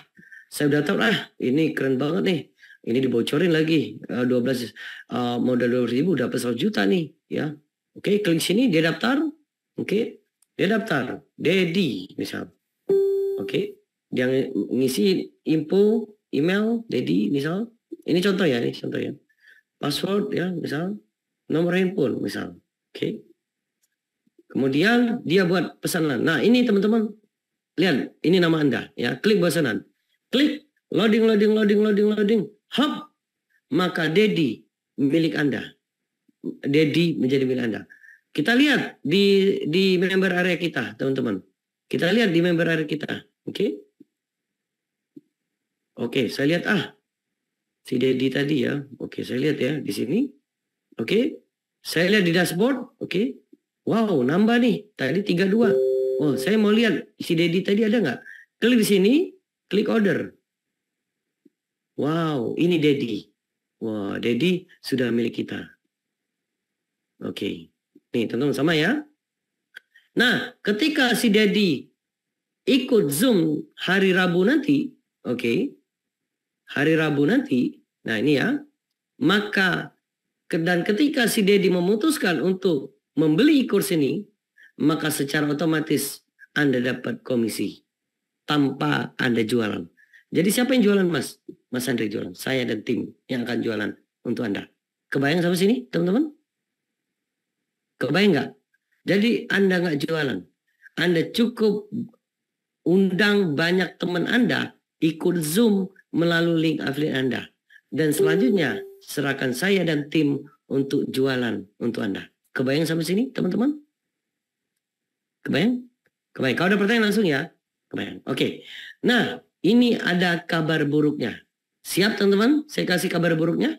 saya udah tahu ah ini keren banget nih. Ini dibocorin lagi, uh, 12 uh, modal 12 ribu dapat 100 juta nih, ya. Oke, okay, klik sini dia daftar, oke, okay. dia daftar, Dedi misal, oke, okay. dia ngisi info, email, Dedi misal, ini contoh ya, ini contoh ya, password ya misal, nomor handphone misal, oke, okay. Kemudian dia buat pesanan. Nah ini teman-teman, lihat ini nama Anda ya. Klik pesanan. Klik loading, loading, loading, loading, loading. Hop, maka Dedi milik Anda. Dedi menjadi milik Anda. Kita lihat di di member area kita, teman-teman. Kita lihat di member area kita. Oke. Okay? Oke, okay, saya lihat ah. Si Dedi tadi ya. Oke, okay, saya lihat ya di sini. Oke. Okay. Saya lihat di dashboard, oke. Okay. Wow, nambah nih. Tadi 32. Oh, saya mau lihat si Dedi tadi ada nggak? Klik di sini, klik order. Wow, ini Dedi. Wah, wow, Dedi sudah milik kita. Oke. Okay. Nih, teman-teman sama ya. Nah, ketika si Dedi ikut Zoom hari Rabu nanti, oke. Okay, hari Rabu nanti, nah ini ya. Maka dan ketika si Dedi memutuskan untuk membeli e-course ini, maka secara otomatis Anda dapat komisi tanpa Anda jualan. Jadi siapa yang jualan Mas? Mas Andre jualan. Saya dan tim yang akan jualan untuk Anda. Kebayang sama sini teman-teman? Kebayang nggak? Jadi Anda nggak jualan. Anda cukup undang banyak teman Anda ikut Zoom melalui link affiliate Anda. Dan selanjutnya serahkan saya dan tim untuk jualan untuk Anda. Kebayang sampai sini, teman-teman? Kebayang? Kebayang. Kalau ada pertanyaan langsung ya. Kebayang. Oke. Okay. Nah, ini ada kabar buruknya. Siap teman-teman? Saya kasih kabar buruknya.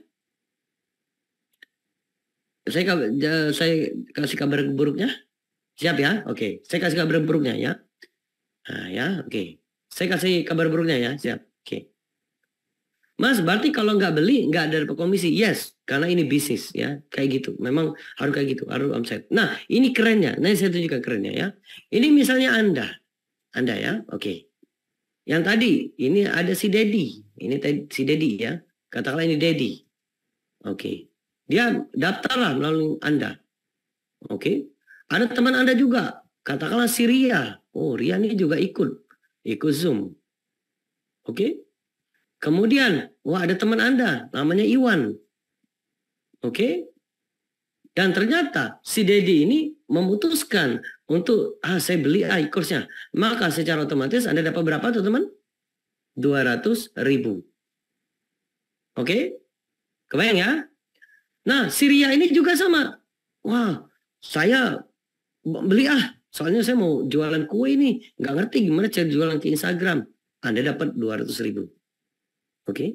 Saya saya kasih kabar buruknya. Siap ya? Oke. Okay. Saya kasih kabar buruknya ya. Nah, ya, oke. Okay. Saya kasih kabar buruknya ya. Siap. Oke. Okay. Mas, berarti kalau nggak beli nggak ada komisi. Yes, karena ini bisnis ya, kayak gitu. Memang harus kayak gitu, harus omset. Nah, ini kerennya. Nah, saya tunjukkan kerennya ya. Ini misalnya Anda. Anda ya, oke. Okay. Yang tadi, ini ada si Dedi. Ini si Dedi ya. Katakanlah ini Dedi. Oke. Okay. Dia daftarlah melalui Anda. Oke. Okay. Ada teman Anda juga. Katakanlah si Ria. Oh, Ria ini juga ikut. Ikut Zoom. Oke. Okay? Kemudian, wah ada teman Anda, namanya Iwan. Oke? Dan ternyata si Dedi ini memutuskan untuk, ah saya beli ah kursnya, Maka secara otomatis Anda dapat berapa tuh teman? 200.000. Oke? Kebayang ya? Nah, Syria ini juga sama. Wah, saya beli ah. Soalnya saya mau jualan kue ini. Nggak ngerti gimana cara jualan ke Instagram. Anda dapat 200 ribu. Oke. Okay?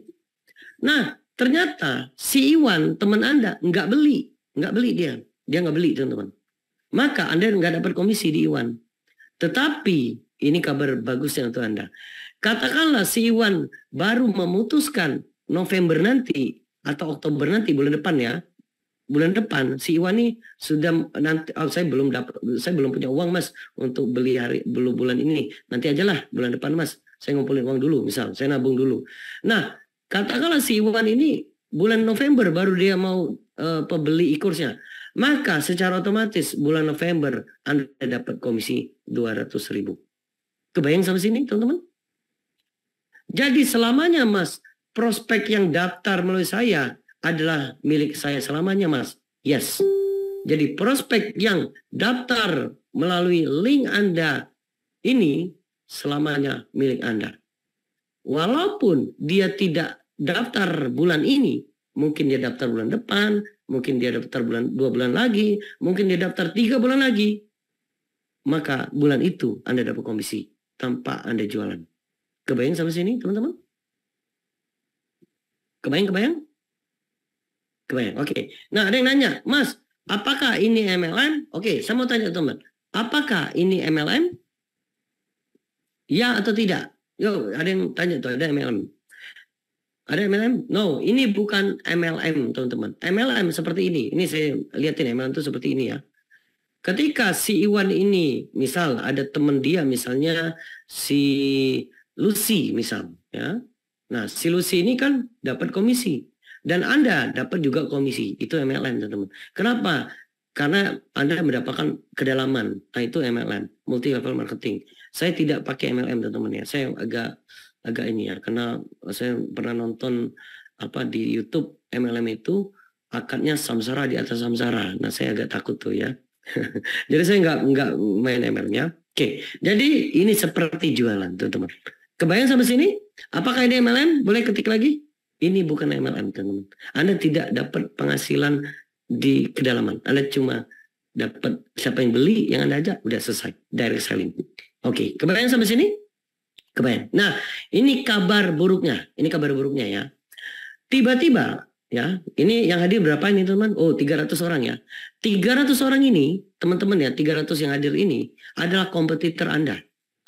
Nah, ternyata si Iwan teman Anda nggak beli, nggak beli dia, dia nggak beli teman-teman. Maka Anda nggak dapat komisi di Iwan. Tetapi ini kabar bagusnya untuk Anda. Katakanlah si Iwan baru memutuskan November nanti atau Oktober nanti bulan depan ya. Bulan depan si Iwan ini sudah nanti oh, saya belum dapat saya belum punya uang Mas untuk beli hari bulu bulan ini. Nanti ajalah bulan depan Mas. Saya ngumpulin uang dulu, misal saya nabung dulu. Nah, katakanlah si Iwan ini bulan November baru dia mau uh, eh, pembeli e nya Maka secara otomatis bulan November Anda dapat komisi ratus ribu. Kebayang sama sini teman-teman? Jadi selamanya mas, prospek yang daftar melalui saya adalah milik saya selamanya mas. Yes. Jadi prospek yang daftar melalui link Anda ini selamanya milik Anda. Walaupun dia tidak daftar bulan ini, mungkin dia daftar bulan depan, mungkin dia daftar bulan dua bulan lagi, mungkin dia daftar tiga bulan lagi. Maka bulan itu Anda dapat komisi tanpa Anda jualan. Kebayang sama sini, teman-teman? Kebayang, kebayang? Kebayang, oke. Okay. Nah, ada yang nanya, Mas, apakah ini MLM? Oke, okay, saya mau tanya teman. Apakah ini MLM? Ya atau tidak? Yo, ada yang tanya tuh, ada MLM. Ada MLM? No, ini bukan MLM, teman-teman. MLM seperti ini. Ini saya lihatin MLM itu seperti ini ya. Ketika si Iwan ini, misal ada teman dia, misalnya si Lucy, misal, ya. Nah, si Lucy ini kan dapat komisi dan Anda dapat juga komisi. Itu MLM, teman-teman. Kenapa? Karena Anda mendapatkan kedalaman. Nah, itu MLM, multi level marketing. Saya tidak pakai MLM teman-teman ya. Saya agak agak ini ya karena saya pernah nonton apa di YouTube MLM itu akadnya samsara di atas samsara. Nah, saya agak takut tuh ya. jadi saya nggak nggak main MLM ya. Oke, jadi ini seperti jualan teman-teman. Kebayang sampai sini? Apakah ini MLM? Boleh ketik lagi? Ini bukan MLM teman-teman. Anda tidak dapat penghasilan di kedalaman. Anda cuma dapat siapa yang beli yang Anda ajak udah selesai direct selling. Oke, okay. kebayang sampai sini? Kebayang. Nah, ini kabar buruknya. Ini kabar buruknya ya. Tiba-tiba ya, ini yang hadir berapa ini teman? Oh, 300 orang ya. 300 orang ini, teman-teman ya, 300 yang hadir ini adalah kompetitor Anda.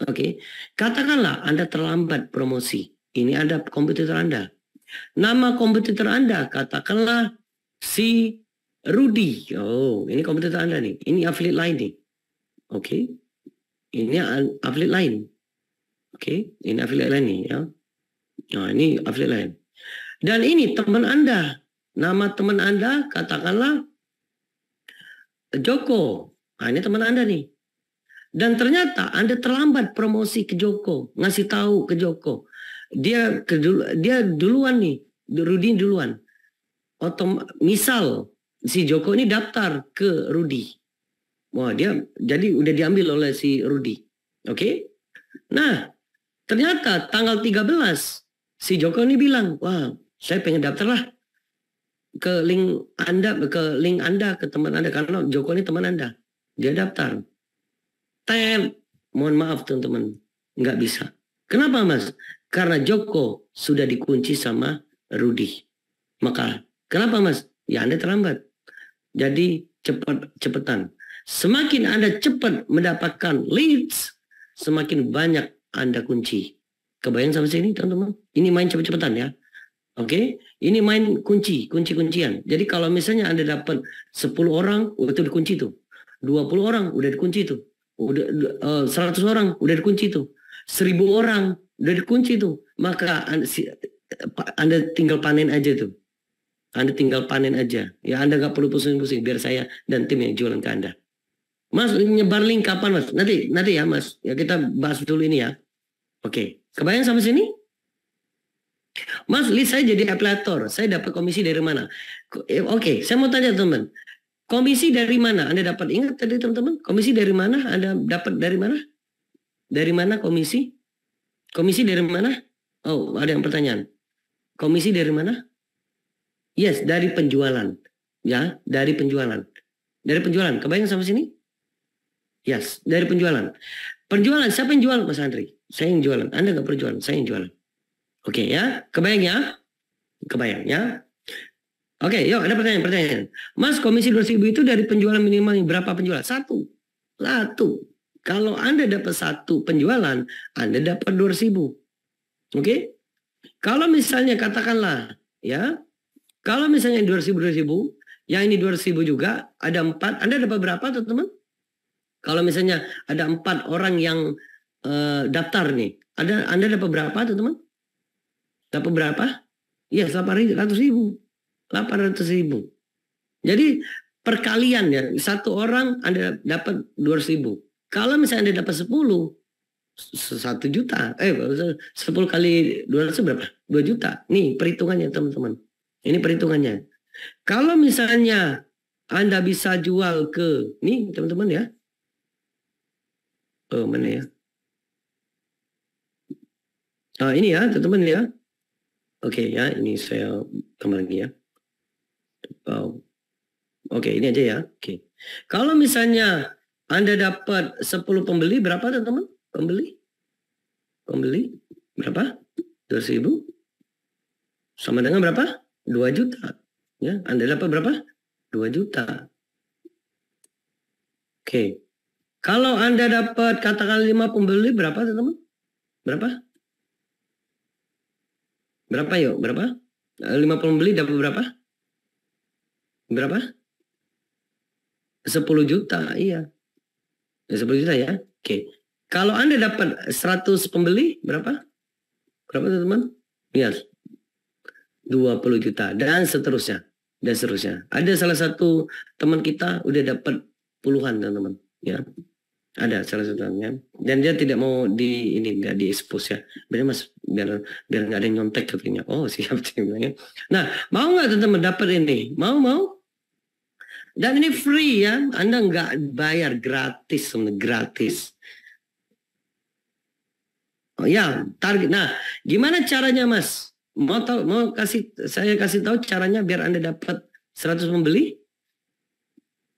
Oke. Okay. Katakanlah Anda terlambat promosi. Ini ada kompetitor Anda. Nama kompetitor Anda katakanlah si Rudy. Oh, ini kompetitor Anda nih. Ini affiliate lain nih. Oke. Okay ini affiliate lain. Oke, ini affiliate lain nih ya. Nah, ini affiliate lain. Dan ini teman Anda. Nama teman Anda katakanlah Joko. Nah, ini teman Anda nih. Dan ternyata Anda terlambat promosi ke Joko, ngasih tahu ke Joko. Dia ke, dia duluan nih, Rudi duluan. Otom, misal si Joko ini daftar ke Rudi. Wah, dia jadi udah diambil oleh si Rudi. Oke? Okay? Nah, ternyata tanggal 13 si Joko ini bilang, "Wah, saya pengen daftar lah ke link Anda, ke link Anda, ke teman Anda karena Joko ini teman Anda." Dia daftar. Tem, mohon maaf teman-teman, nggak bisa. Kenapa, Mas? Karena Joko sudah dikunci sama Rudi. Maka, kenapa, Mas? Ya Anda terlambat. Jadi cepat cepetan Semakin Anda cepat mendapatkan leads, semakin banyak Anda kunci. Kebayang sampai sini teman-teman? Ini main cepat-cepatan ya. Oke, okay? ini main kunci, kunci-kuncian. Jadi kalau misalnya Anda dapat 10 orang, itu dikunci tuh. 20 orang, udah dikunci tuh. Udah, uh, eh, 100 orang, udah dikunci tuh. 1000 orang, udah dikunci tuh. Maka Anda, anda tinggal panen aja tuh. Anda tinggal panen aja. Ya Anda nggak perlu pusing-pusing. Biar saya dan tim yang jualan ke Anda. Mas nyebar link kapan mas? Nanti nanti ya mas. Ya kita bahas dulu ini ya. Oke. Kebayang sampai sini? Mas, list saya jadi aplikator. Saya dapat komisi dari mana? Eh, oke, saya mau tanya teman. Komisi dari mana Anda dapat? Ingat tadi teman-teman, komisi dari mana Anda dapat dari mana? Dari mana komisi? Komisi dari mana? Oh, ada yang pertanyaan. Komisi dari mana? Yes, dari penjualan. Ya, dari penjualan. Dari penjualan. Kebayang sama sini? Yes, dari penjualan. Penjualan, siapa yang jual Mas Andri? Saya yang jualan. Anda nggak jualan, saya yang jualan. Oke okay, ya, kebayang ya? Kebayang ya? Oke, okay, yuk ada pertanyaan, pertanyaan. Mas, komisi 200 ribu itu dari penjualan minimal berapa penjualan? Satu. Satu. Kalau Anda dapat satu penjualan, Anda dapat 200 ribu. Oke? Okay? Kalau misalnya katakanlah ya, kalau misalnya 200 ribu, 200 ribu, yang ini 200 ribu juga, ada empat, Anda dapat berapa teman-teman? Kalau misalnya ada empat orang yang uh, daftar nih, ada Anda dapat berapa tuh teman? Dapat berapa? Iya, ratus ribu. delapan ratus ribu. Jadi perkalian ya, satu orang Anda dapat dua ratus ribu. Kalau misalnya Anda dapat sepuluh, satu juta, eh sepuluh kali dua ratus berapa? Dua juta. Nih perhitungannya teman-teman. Ini perhitungannya. Kalau misalnya Anda bisa jual ke, nih teman-teman ya, oh, mana ya ah, ini ya teman-teman ya oke okay, ya ini saya tambah lagi ya oh. oke okay, ini aja ya oke okay. kalau misalnya anda dapat 10 pembeli berapa teman-teman pembeli pembeli berapa 200.000 sama dengan berapa 2 juta ya Anda dapat berapa 2 juta Oke okay. Kalau Anda dapat katakan 5 pembeli berapa teman-teman? Berapa? Berapa yuk? Berapa? 5 eh, pembeli dapat berapa? Berapa? 10 juta, iya. 10 eh, juta ya. Oke. Kalau Anda dapat 100 pembeli berapa? Berapa teman-teman? Iya. Lihat. 20 juta dan seterusnya. Dan seterusnya. Ada salah satu teman kita udah dapat puluhan teman-teman, ya ada salah satunya dan dia tidak mau di ini nggak expose ya biar mas biar biar nggak ada yang nyontek katanya oh siap ya. nah mau nggak tentang mendapat ini mau mau dan ini free ya anda nggak bayar gratis sebenarnya gratis oh ya target nah gimana caranya mas mau tahu mau kasih saya kasih tahu caranya biar anda dapat 100 pembeli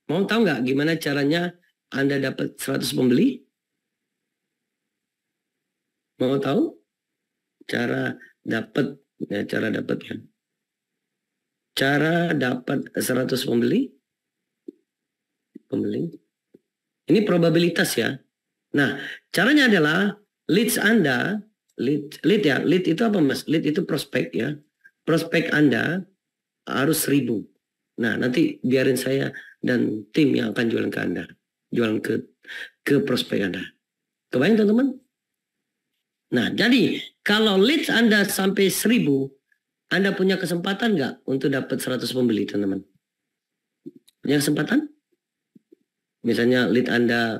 mau tahu nggak gimana caranya anda dapat 100 pembeli? Mau tahu cara dapat ya, cara dapatnya? Kan? Cara dapat 100 pembeli? Pembeli. Ini probabilitas ya. Nah, caranya adalah leads Anda, lead, lead ya, lead itu apa Mas? Lead itu prospek ya. Prospek Anda harus 1000. Nah, nanti biarin saya dan tim yang akan jualan ke Anda jualan ke ke prospek Anda. Kebayang teman-teman? Nah, jadi kalau lead Anda sampai 1000, Anda punya kesempatan nggak untuk dapat 100 pembeli, teman-teman? Punya kesempatan? Misalnya lead Anda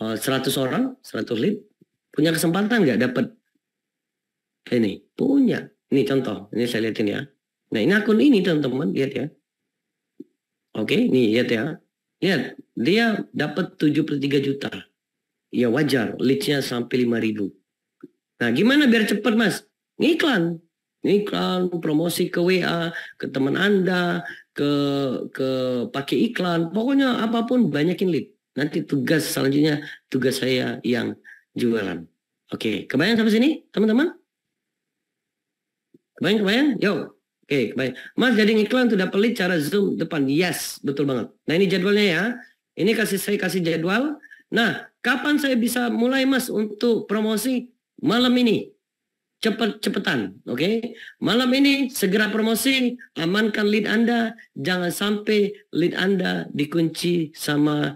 uh, eh, 100 orang, 100 lead, punya kesempatan nggak dapat ini? Punya. Ini contoh, ini saya lihatin ya. Nah, ini akun ini teman-teman, lihat ya. Oke, ini lihat ya. Ya, dia dapat 73 juta. Ya wajar, leadsnya sampai 5 ribu. Nah gimana biar cepat mas? Ngiklan. Ngiklan, promosi ke WA, ke teman Anda, ke ke pakai iklan. Pokoknya apapun banyakin lead. Nanti tugas selanjutnya, tugas saya yang jualan. Oke, kebayang sampai sini teman-teman? Kebayang, kebayang? Yo, Oke, baik. Mas jadi iklan tidak pelit cara Zoom depan. Yes, betul banget. Nah, ini jadwalnya ya. Ini kasih saya kasih jadwal. Nah, kapan saya bisa mulai Mas untuk promosi? Malam ini. Cepet-cepetan, oke? Okay? Malam ini segera promosi, amankan lead Anda, jangan sampai lead Anda dikunci sama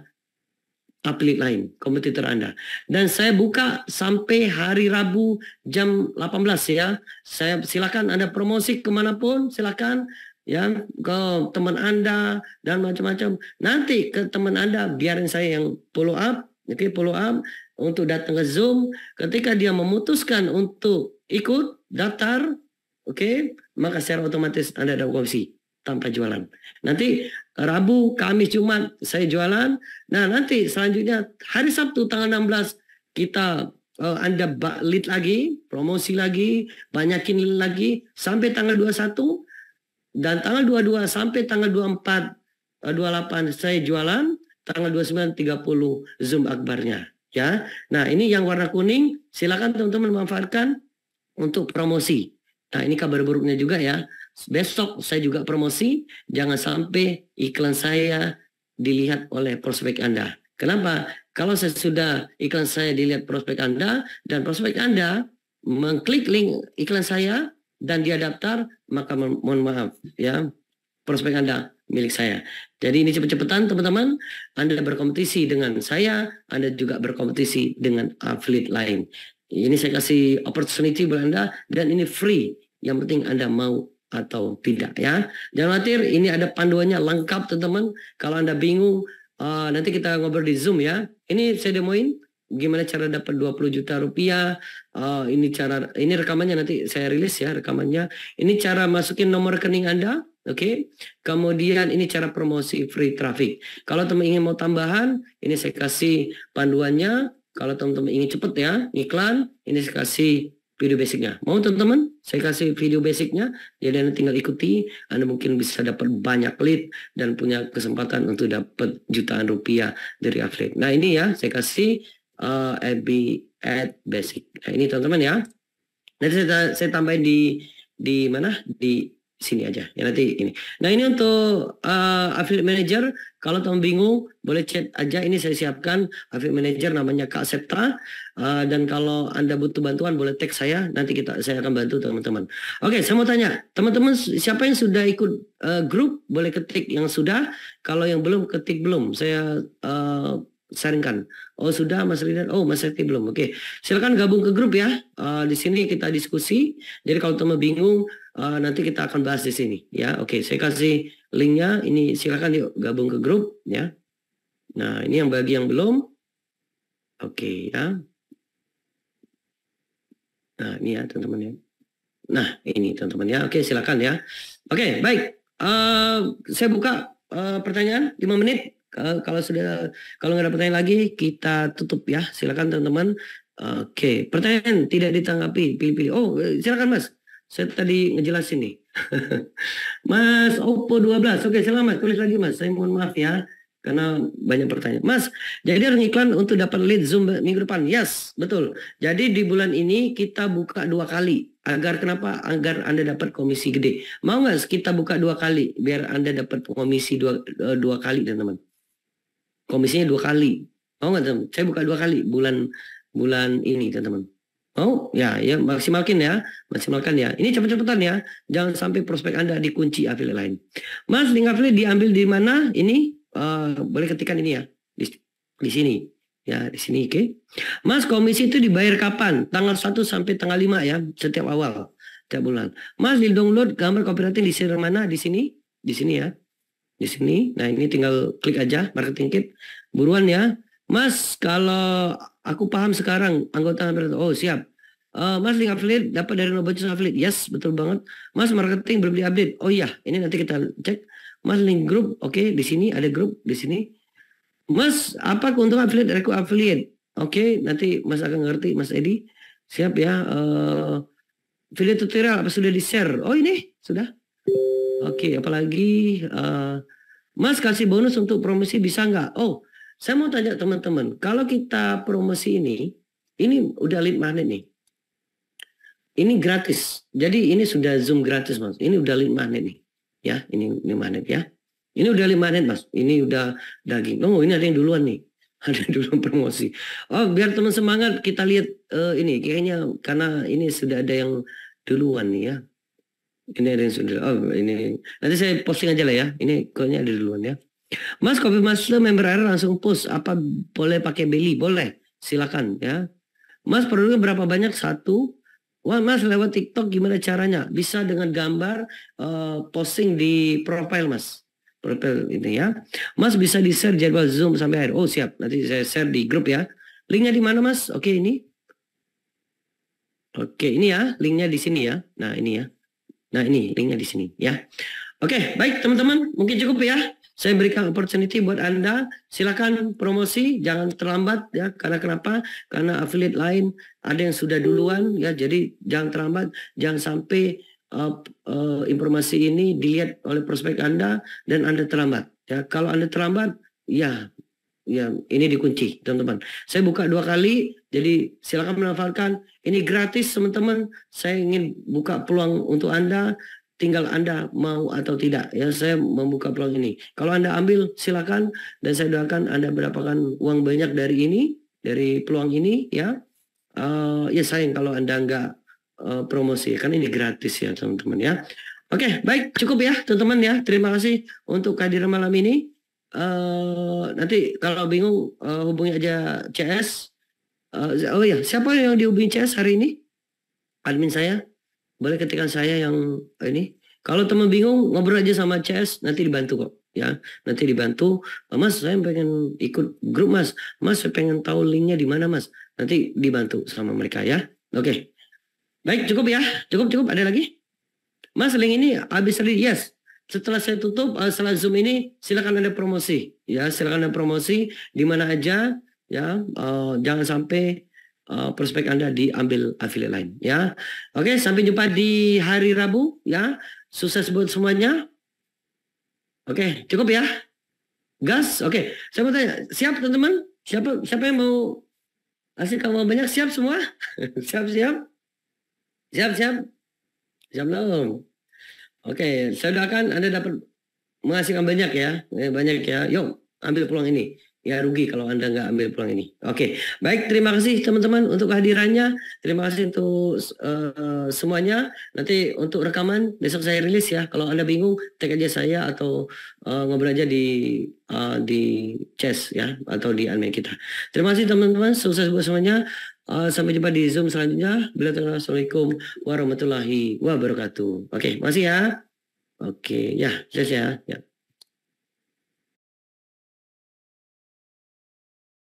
atlet lain, kompetitor Anda. Dan saya buka sampai hari Rabu jam 18 ya. Saya silakan Anda promosi kemanapun, silakan ya ke teman Anda dan macam-macam. Nanti ke teman Anda biarin saya yang follow up, oke okay, follow up untuk datang ke Zoom. Ketika dia memutuskan untuk ikut daftar, oke, okay, maka secara otomatis Anda ada opsi tanpa jualan. Nanti Rabu, Kamis, Jumat saya jualan. Nah nanti selanjutnya hari Sabtu tanggal 16 kita uh, eh, Anda lead lagi, promosi lagi, banyakin lagi sampai tanggal 21 dan tanggal 22 sampai tanggal 24 28 eh, saya jualan, tanggal 29 30 Zoom akbarnya ya. Nah, ini yang warna kuning silakan teman-teman manfaatkan untuk promosi. Nah, ini kabar buruknya juga ya. Besok saya juga promosi, jangan sampai iklan saya dilihat oleh prospek Anda. Kenapa? Kalau saya sudah iklan saya dilihat prospek Anda dan prospek Anda mengklik link iklan saya dan dia daftar, maka mohon maaf ya, prospek Anda milik saya. Jadi ini cepet-cepetan teman-teman, Anda berkompetisi dengan saya, Anda juga berkompetisi dengan affiliate lain. Ini saya kasih opportunity buat Anda dan ini free. Yang penting Anda mau atau tidak ya. Jangan khawatir, ini ada panduannya lengkap teman-teman. Kalau Anda bingung, uh, nanti kita ngobrol di Zoom ya. Ini saya demoin gimana cara dapat 20 juta rupiah. Uh, ini cara ini rekamannya nanti saya rilis ya rekamannya. Ini cara masukin nomor rekening Anda, oke? Okay? Kemudian ini cara promosi free traffic. Kalau teman ingin mau tambahan, ini saya kasih panduannya. Kalau teman-teman ingin cepet ya, iklan, ini saya kasih video basicnya. Mau teman-teman? Saya kasih video basicnya, jadi Anda tinggal ikuti. Anda mungkin bisa dapat banyak lead dan punya kesempatan untuk dapat jutaan rupiah dari affiliate. Nah ini ya, saya kasih uh, eh, FB ad basic. Nah ini teman-teman ya. Nanti saya, saya tambahin di di mana? Di sini aja ya nanti ini nah ini untuk uh, affiliate manager kalau teman bingung boleh chat aja ini saya siapkan affiliate manager namanya Kak Septa uh, dan kalau anda butuh bantuan boleh teks saya nanti kita saya akan bantu teman-teman oke okay, saya mau tanya teman-teman siapa yang sudah ikut uh, grup boleh ketik yang sudah kalau yang belum ketik belum saya uh, saringkan. Oh sudah Mas Ridan, oh Mas Seti belum. Oke, silakan gabung ke grup ya. Uh, di sini kita diskusi. Jadi kalau teman bingung, uh, nanti kita akan bahas di sini ya. Oke, saya kasih linknya. Ini silakan yuk gabung ke grup ya. Nah ini yang bagi yang belum, oke ya. Nah ini ya teman-teman ya. Nah ini teman-teman ya. Oke silakan ya. Oke baik. Uh, saya buka uh, pertanyaan 5 menit Eh, kalau sudah kalau nggak ada pertanyaan lagi kita tutup ya. Silakan teman-teman. Oke, pertanyaan tidak ditanggapi, pilih-pilih. Oh, eh, silakan Mas. Saya tadi ngejelasin nih. mas Oppo 12. Oke, silakan Mas. Tulis lagi Mas. Saya mohon maaf ya karena banyak pertanyaan. Mas, jadi ada iklan untuk dapat lead Zoom minggu depan. Yes, betul. Jadi di bulan ini kita buka dua kali. Agar kenapa? Agar Anda dapat komisi gede. Mau nggak kita buka dua kali biar Anda dapat komisi dua, eh, dua kali, teman-teman? komisinya dua kali mau nggak teman saya buka dua kali bulan bulan ini teman-teman mau ya ya maksimalkan ya maksimalkan ya ini cepet-cepetan ya jangan sampai prospek anda dikunci afiliat lain mas link afiliat diambil di mana ini uh, boleh ketikkan ini ya di, di sini ya di sini oke okay. mas komisi itu dibayar kapan tanggal 1 sampai tanggal 5 ya setiap awal setiap bulan mas di download gambar copywriting di sini mana di sini di sini ya di sini. Nah, ini tinggal klik aja marketing kit. Buruan ya. Mas, kalau aku paham sekarang anggota Amrita. Oh, siap. Uh, mas link affiliate dapat dari Nobacus Affiliate. Yes, betul banget. Mas marketing belum di update Oh iya, ini nanti kita cek. Mas link grup. Oke, okay, di sini ada grup di sini. Mas, apa keuntungan affiliate dari affiliate? Oke, okay, nanti Mas akan ngerti Mas Edi. Siap ya. Uh, eh, video tutorial apa sudah di-share? Oh, ini sudah. Oke, okay, apalagi uh, Mas kasih bonus untuk promosi bisa nggak? Oh, saya mau tanya teman-teman, kalau kita promosi ini, ini udah lead magnet nih. Ini gratis. Jadi ini sudah Zoom gratis, Mas. Ini udah lead magnet nih. Ya, ini ini magnet ya. Ini udah lead magnet, Mas. Ini udah daging. Oh, ini ada yang duluan nih. Ada yang duluan promosi. Oh, biar teman semangat kita lihat uh, ini kayaknya karena ini sudah ada yang duluan nih ya. Ini ada yang sudah. Oh, ini nanti saya posting aja lah ya. Ini kayaknya ada duluan ya. Mas Kopi mas lo member air langsung post. Apa boleh pakai beli? Boleh. Silakan ya. Mas produknya berapa banyak? Satu. Wah mas lewat TikTok gimana caranya? Bisa dengan gambar uh, posting di profile mas. Profile ini ya. Mas bisa di-share jadwal Zoom sampai akhir. Oh siap, nanti saya share di grup ya. Linknya di mana mas? Oke ini. Oke ini ya, linknya di sini ya. Nah ini ya. Nah ini linknya di sini ya. Oke baik teman-teman mungkin cukup ya. Saya berikan opportunity buat Anda. Silakan promosi, jangan terlambat ya. Karena kenapa? Karena affiliate lain ada yang sudah duluan ya. Jadi jangan terlambat, jangan sampai uh, uh, informasi ini dilihat oleh prospek Anda dan Anda terlambat. Ya, kalau Anda terlambat, ya ya ini dikunci teman-teman saya buka dua kali jadi silakan memanfaatkan ini gratis teman-teman saya ingin buka peluang untuk anda tinggal anda mau atau tidak ya saya membuka peluang ini kalau anda ambil silakan dan saya doakan anda mendapatkan uang banyak dari ini dari peluang ini ya uh, ya sayang kalau anda nggak uh, promosi kan ini gratis ya teman-teman ya oke okay, baik cukup ya teman-teman ya terima kasih untuk kehadiran malam ini uh, nanti kalau bingung uh, hubungi aja CS. Uh, eh, oh ya, siapa yang dihubungi CS hari ini? Admin saya. Boleh ketikkan saya yang ini. Kalau teman bingung ngobrol aja sama CS nanti dibantu kok ya nanti dibantu mas saya pengen ikut grup mas mas saya pengen tahu linknya di mana mas nanti dibantu sama mereka ya oke okay. baik cukup ya cukup cukup ada lagi mas link ini habis ready yes setelah saya tutup, uh, setelah Zoom ini, silakan ada promosi. Ya, silakan ada promosi di mana aja. Ya, uh, jangan sampai uh, prospek Anda diambil affiliate lain. Ya, oke. Okay, sampai jumpa di hari Rabu. Ya, sukses buat semuanya. Oke, okay, cukup ya. Gas, oke. Okay. Saya mau tanya, siap teman-teman? Siapa siapa yang mau asik kamu banyak? Siap semua? siap siap? Siap siap? Siap belum? Oke, saya doakan Anda dapat menghasilkan banyak ya, eh, banyak ya. Yuk, ambil peluang ini. Ya rugi kalau Anda nggak ambil peluang ini. Oke, baik terima kasih teman-teman untuk kehadirannya. Terima kasih untuk uh, semuanya. Nanti untuk rekaman besok saya rilis ya. Kalau Anda bingung, tag aja saya atau uh, ngobrol aja di uh, di chess ya atau di admin kita. Terima kasih teman-teman, sukses buat semuanya. Uh, sampai jumpa di Zoom selanjutnya. Bila Assalamualaikum warahmatullahi wabarakatuh. Oke, okay, masih ya. Oke, okay, ya, jelas ya. ya.